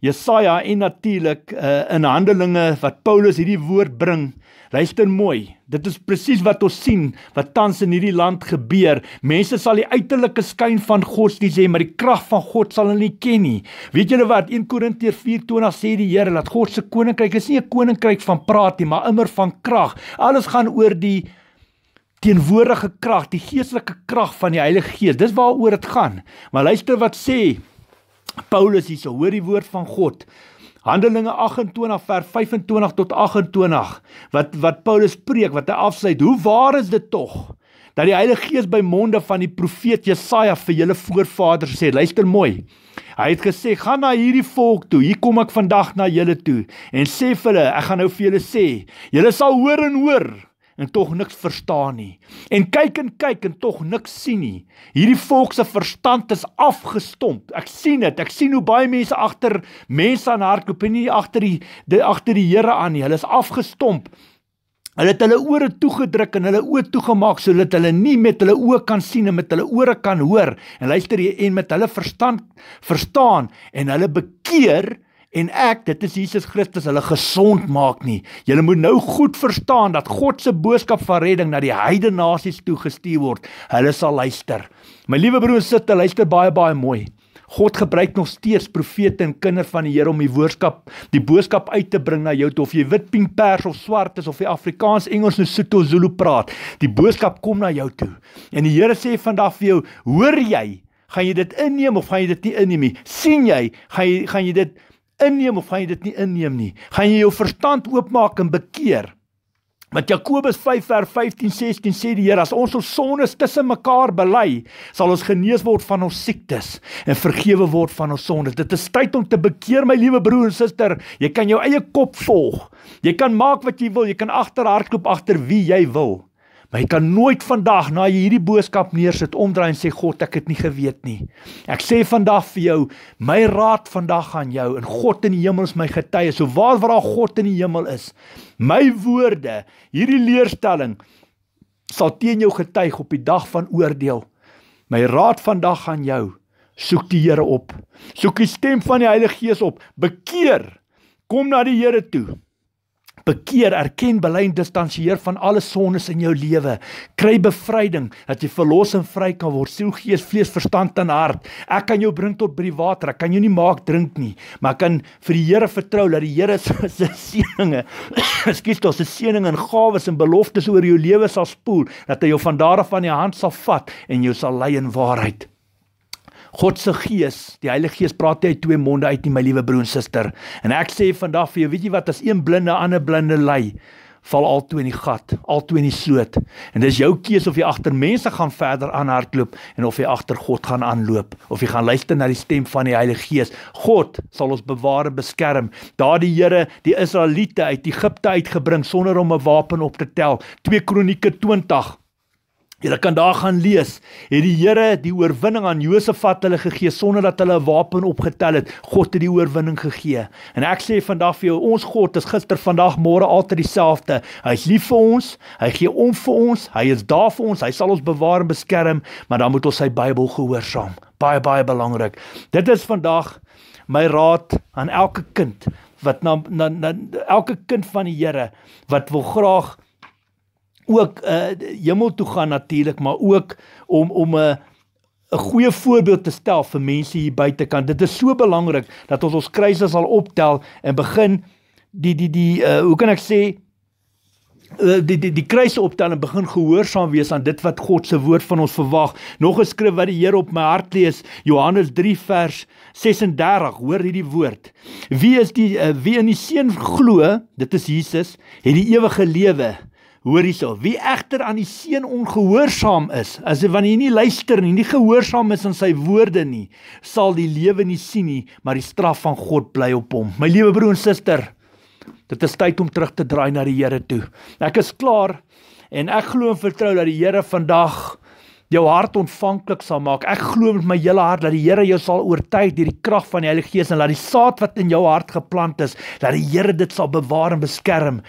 Jesaja en natuurlik uh, in Handelinge wat Paulus hierdie woord bring Luister mooi, dit is presies wat ons sien wat tans in hierdie land gebeur. Mense sal die uiterlike skyn van God sien, maar die krag van God sal hulle nie ken nie. Weet julle wat? 1 Korintiërs 4:20 sê die Here dat God se koninkryk is nie 'n koninkryk van praat nie, maar immer van krag. Alles gaan oor die teenwoordige krag, die geestelike krag van die Heilige Gees. Dis waaroor dit gaan. Maar luister wat sê Paulus hierse, hoor die woord van God. Handelinge 28 vers 25 tot 28 wat wat Paulus preek wat hy afsluit. Hoe waar is dit tog dat die Heilige Gees by monde van die profeet Jesaja vir julle voorvaders sê, luister mooi. Hy het gesê, gaan na hierdie volk toe. Hier kom ek vandag na julle toe en sê vir hulle, ek gaan nou vir julle sê, julle sal hoor en hoor en tog niks verstaan nie en kyk en kyk en tog niks sien nie hierdie volk se verstand is afgestomp ek sien dit ek sien hoe baie mense agter mense aan hardloop en nie agter die agter die, die Here aan nie hulle is afgestomp Hulle het hulle ore toegedruk en hulle oë toegemaak sodat hulle nie met hulle oë kan sien en met hulle ore kan hoor en luister en met hulle verstand verstaan en hulle bekeer en ek, dit is Jesus Christus, hulle gesond maak nie. Julle moet nou goed verstaan dat God se boodskap van redding na die heidene nasies toe gestuur word. Hulle sal luister. My liewe broers, sit te luister baie baie mooi. God gebruik nog steeds profete en kinders van die Here om die boodskap, die boodskap uit te bring na jou toe of jy wit, pink, pers of swart is of jy Afrikaans, Engels of Soto Zulu praat. Die boodskap kom na jou toe. En die Here sê vandag vir jou, hoor jy? Gaan jy dit inneem of gaan jy dit nie inneem nie? sien jy? Gaan jy gaan jy dit inneem of gaan jy dit nie inneem nie? Gaan jy jou verstand oopmaak en bekeer? Want Jakobus 5 vers 15 16 sê die Here as ons ons sondes tussen mekaar bely, sal ons genees word van ons siektes en vergewe word van ons sondes. Dit is tyd om te bekeer, my liewe broer en suster. Jy kan jou eie kop volg. Jy kan maak wat jy wil. Jy kan agterhardloop agter wie jy wil. Maar jy kan nooit vandag na jy hierdie boodskap neersit omdraai en sê God, ek het nie geweet nie. Ek sê vandag vir jou, my raad vandag aan jou en God in die hemel is my getuie. So waar waar daar God in die hemel is, my woorde, hierdie leerstelling sal teen jou getuig op die dag van oordeel. My raad vandag aan jou, soek die Here op. Soek die stem van die Heilige Gees op. Bekeer. Kom na die Here toe bekeer, erken, bely en distansieer van alle sondes in jou lewe. Kry bevryding dat jy verlos en vry kan word, siel, gees, vlees, verstand en hart. Ek kan jou bring tot by die water. Ek kan jou nie maak drink nie, maar ek kan vir die Here vertrou dat die Here se seëninge, ekskuus, dat se seëninge en gawes en beloftes oor jou lewe sal spoel, dat hy jou van daar af aan die hand sal vat en jou sal lei in waarheid. God se gees, die Heilige Gees praat uit twee monde uit nie, my liewe broer en suster. En ek sê vandag vir jou, weet jy wat, as een blinde aan 'n blinde lei, val altoe in die gat, altoe in die sloot. En dis jou keuse of jy agter mense gaan verder aanhardloop en of jy agter God gaan aanloop of jy gaan luister na die stem van die Heilige Gees. God sal ons bewaar en beskerm. Daardie Here, die Israeliete uit Egipte uitgebring sonder om 'n wapen op te tel. 2 Kronieke 20 Julle kan daar gaan lees, het die Here die oorwinning aan Josafat hulle gegee sonder dat hulle 'n wapen opgetel het. God het die oorwinning gegee. En ek sê vandag vir jou, ons God is gister, vandag, môre altyd dieselfde. Hy's lief vir ons, hy gee om vir ons, hy is daar vir ons, hy sal ons bewaar en beskerm, maar dan moet ons sy Bybel gehoorsaam. Baie baie belangrik. Dit is vandag my raad aan elke kind wat na na, na elke kind van die Here wat wil graag ook 'n uh, eh, hemel toe gaan natuurlik, maar ook om om 'n uh, 'n goeie voorbeeld te stel vir mense hier buitekant. Dit is so belangrik dat ons ons kruise sal optel en begin die die die uh, hoe kan ek sê eh, die die die kruise optel en begin gehoorsaam wees aan dit wat God se woord van ons verwag. Nog 'n skrif wat die Here op my hart lees, Johannes 3 vers 36. Hoor hierdie woord. Wie is die uh, wie in die seun glo, dit is Jesus, het die ewige lewe hoor hierself wie egter aan die seun ongehoorsaam is as hy van hy nie luister nie nie gehoorsaam is aan sy woorde nie sal die lewe nie sien nie maar die straf van God bly op hom my liewe broer en suster dit is tyd om terug te draai na die Here toe ek is klaar en ek glo en vertrou dat die Here vandag jou hart ontvanklik sal maak. Ek glo met my hele hart dat die Here jou sal oortuig deur die krag van die Heilige Gees en laat die saad wat in jou hart geplant is, dat die Here dit sal bewaar en beskerm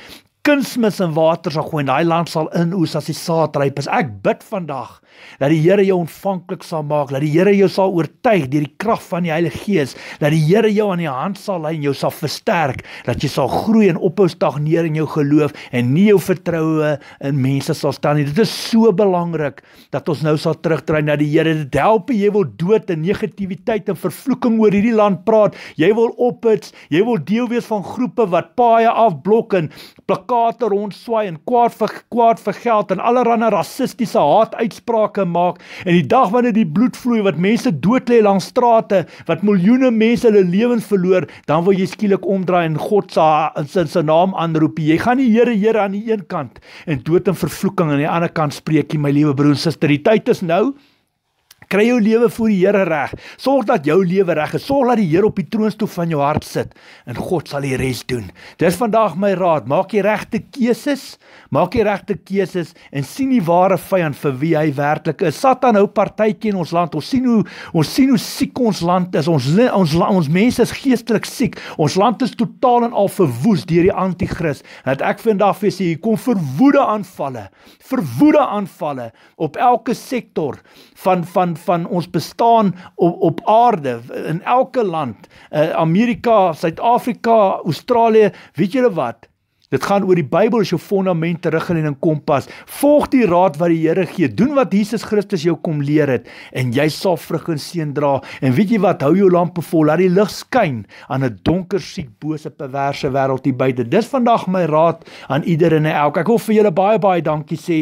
kunsmis in water sal gooi en daai land sal inoes as die saad ryp is. Ek bid vandag Dat die Here jou ontvanklik sal maak, dat die Here jou sal oortuig deur die krag van die Heilige Gees, dat die Here jou aan die hand sal lei en jou sal versterk, dat jy sal groei en ophou stagneer in jou geloof en nie jou vertroue in mense sal staan nie. Dit is so belangrik dat ons nou sal terugdraai na die Here. Dit help jy wil dood en negativiteit en vervloeking oor hierdie land praat. Jy wil ophits, jy wil deel wees van groepe wat paaie afblok en plakate rondswaai en kwaad vir kwaad vir geld en allerlei rassistiese haat uitsprake sake maak en die dag wanneer die bloed vloei wat mense dood lê langs strate wat miljoene mense hulle lewens verloor dan wil jy skielik omdraai en God se se se naam aanroep jy gaan die Here Here aan die een kant en dood en vervloeking aan die ander kant spreek jy my liewe broer en suster die tyd is nou Kry jou lewe voor die Here reg. Sorg dat jou lewe reg is. Sorg dat die Here op die troonstoel van jou hart sit en God sal die res doen. Dis vandag my raad. Maak die regte keuses. Maak die regte keuses en sien die ware vyand vir wie hy werklik is. Satan hou partytjie in ons land. Ons sien hoe ons sien hoe siek ons land is. Ons ons ons mense is geestelik siek. Ons land is totaal en al verwoes deur die anti-kris. Dat ek vandag vir sê hier kom verwoede aanvalle. Verwoede aanvalle op elke sektor van van van ons bestaan op, op aarde in elke land uh, Amerika, Suid-Afrika, Australië, weet julle wat? Dit gaan oor die Bybel as jou fondament, teruggeleen en kompas. Volg die raad wat die Here gee. Doen wat Jesus Christus jou kom leer het en jy sal vrug en seën dra. En weet jy wat? Hou jou lampe vol. Laat die lig skyn aan 'n donker, siek, bose, perverse wêreld hier buite. Dis vandag my raad aan iedereen en elk. Ek wil vir julle baie baie dankie sê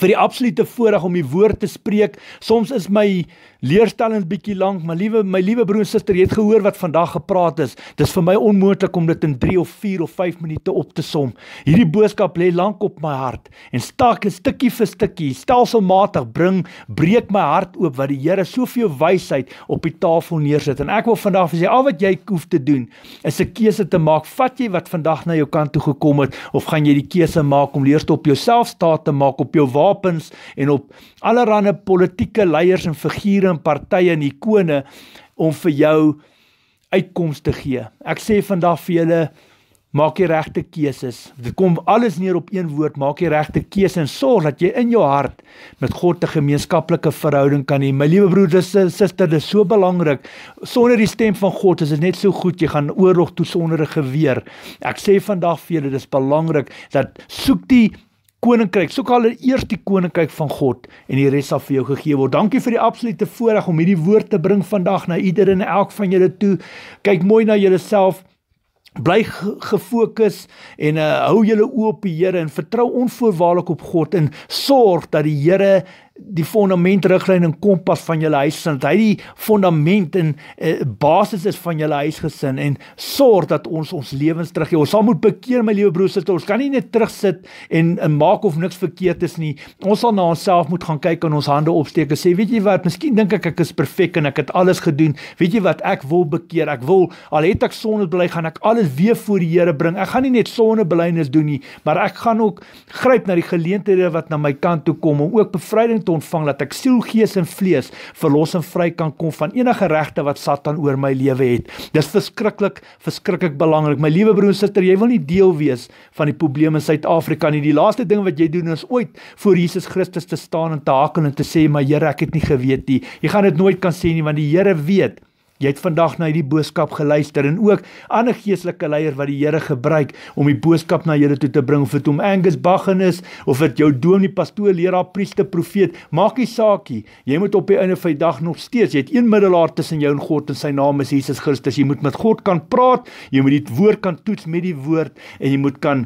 vir die absolute voorreg om die woord te spreek. Soms is my leerstellend bietjie lank, maar liewe my liewe broer en suster, jy het gehoor wat vandag gepraat is. Dis vir my onmoontlik om dit in 3 of 4 of 5 minute op te som. Hierdie boodskap lê lank op my hart en stak is stukkie vir stukkie, stelselmatig bring, breek my hart oop wat die Here soveel wysheid op die tafel neersit. En ek wil vandag vir jou al wat jy hoef te doen is 'n keuse te maak. Vat jy wat vandag na jou kant toe gekom het of gaan jy die keuse maak om leerste op jouself staat te maak op jou wapens en op allerlei politieke leiers en figure figure en partye en ikone om vir jou uitkomste te gee. Ek sê vandag vir julle maak die regte keuses. Dit kom alles neer op een woord, maak die regte keuse en sorg dat jy in jou hart met God 'n gemeenskaplike verhouding kan hê. My liewe broeders en susters, dit is so belangrik. Sonder die stem van God is dit net so goed jy gaan oorlog toe sonder 'n geweer. Ek sê vandag vir julle, dis belangrik dat soek die koninkryk. Soek al eers die koninkryk van God en die res sal vir jou gegee word. Dankie vir die absolute voorreg om hierdie woord te bring vandag na ieder en elk van julle toe. Kyk mooi na jouself. Bly gefokus en uh, hou julle oë op die Here en vertrou onvoorwaardelik op God en sorg dat die Here die fondamentriglyn en kompas van julle huis sin. Hy die fondament en eh, basis is van julle huisgesin en sorg dat ons ons lewens teruggee. Ons sal moet bekeer my liewe broers, sister. ons kan nie net terugsit en, en maak of niks verkeerd is nie. Ons sal na onsself moet gaan kyk en ons hande opsteek en sê, weet jy wat, miskien dink ek ek is perfek en ek het alles gedoen. Weet jy wat, ek wil bekeer. Ek wil al het ek sonde bely, gaan ek alles weer voor die Here bring. Ek gaan nie net sonde belynes doen nie, maar ek gaan ook gryp na die geleenthede wat na my kant toe kom om ook bevryding te ontvang dat ek siel, gees en vlees verlossing vry kan kom van enige regte wat Satan oor my lewe het. Dis verskriklik, verskriklik belangrik. My liewe broer en suster, jy wil nie deel wees van die probleme in Suid-Afrika nie. Die laaste ding wat jy doen is ooit voor Jesus Christus te staan en te hakel en te sê, "My Here, ek het nie geweet nie." Jy gaan dit nooit kan sê nie want die Here weet Jy het vandag na hierdie boodskap geluister en ook ander geestelike leier wat die Here gebruik om die boodskap na julle toe te bring of dit om Angus Baggin is of dit jou dominee, pastoor, leraar, priester, profeet, maak nie saak nie. Jy moet op die einde van die dag nog steeds, jy het een middelaar tussen jou en God en sy naam is Jesus Christus. Jy moet met God kan praat, jy moet die woord kan toets met die woord en jy moet kan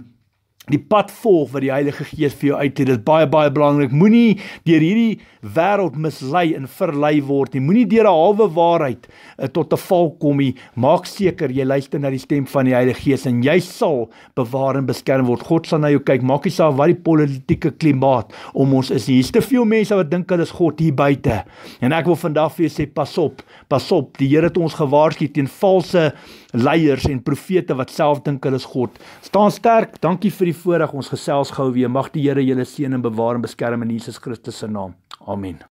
die pad volg wat die Heilige Gees vir jou uitlei. Dit is baie baie belangrik. Moenie deur hierdie wêreld mislei en verlei word nie. Moenie deur 'n halwe waarheid eh, tot 'n val kom nie. Maak seker jy luister na die stem van die Heilige Gees en jy sal bewaar en beskerm word. God sal na jou kyk. Maak nie saak wat die politieke klimaat om ons is nie. Hier's te veel mense wat dink hulle is God hier buite. En ek wil vandag vir jou sê pas op. Pas op. Die Here het ons gewaarsku teen valse leiers en profete wat self dink hulle is God. Staan sterk. Dankie vir die voorreg ons gesels gou weer. Mag die Here julle seën en bewaar en beskerm in Jesus Christus se naam. Amen.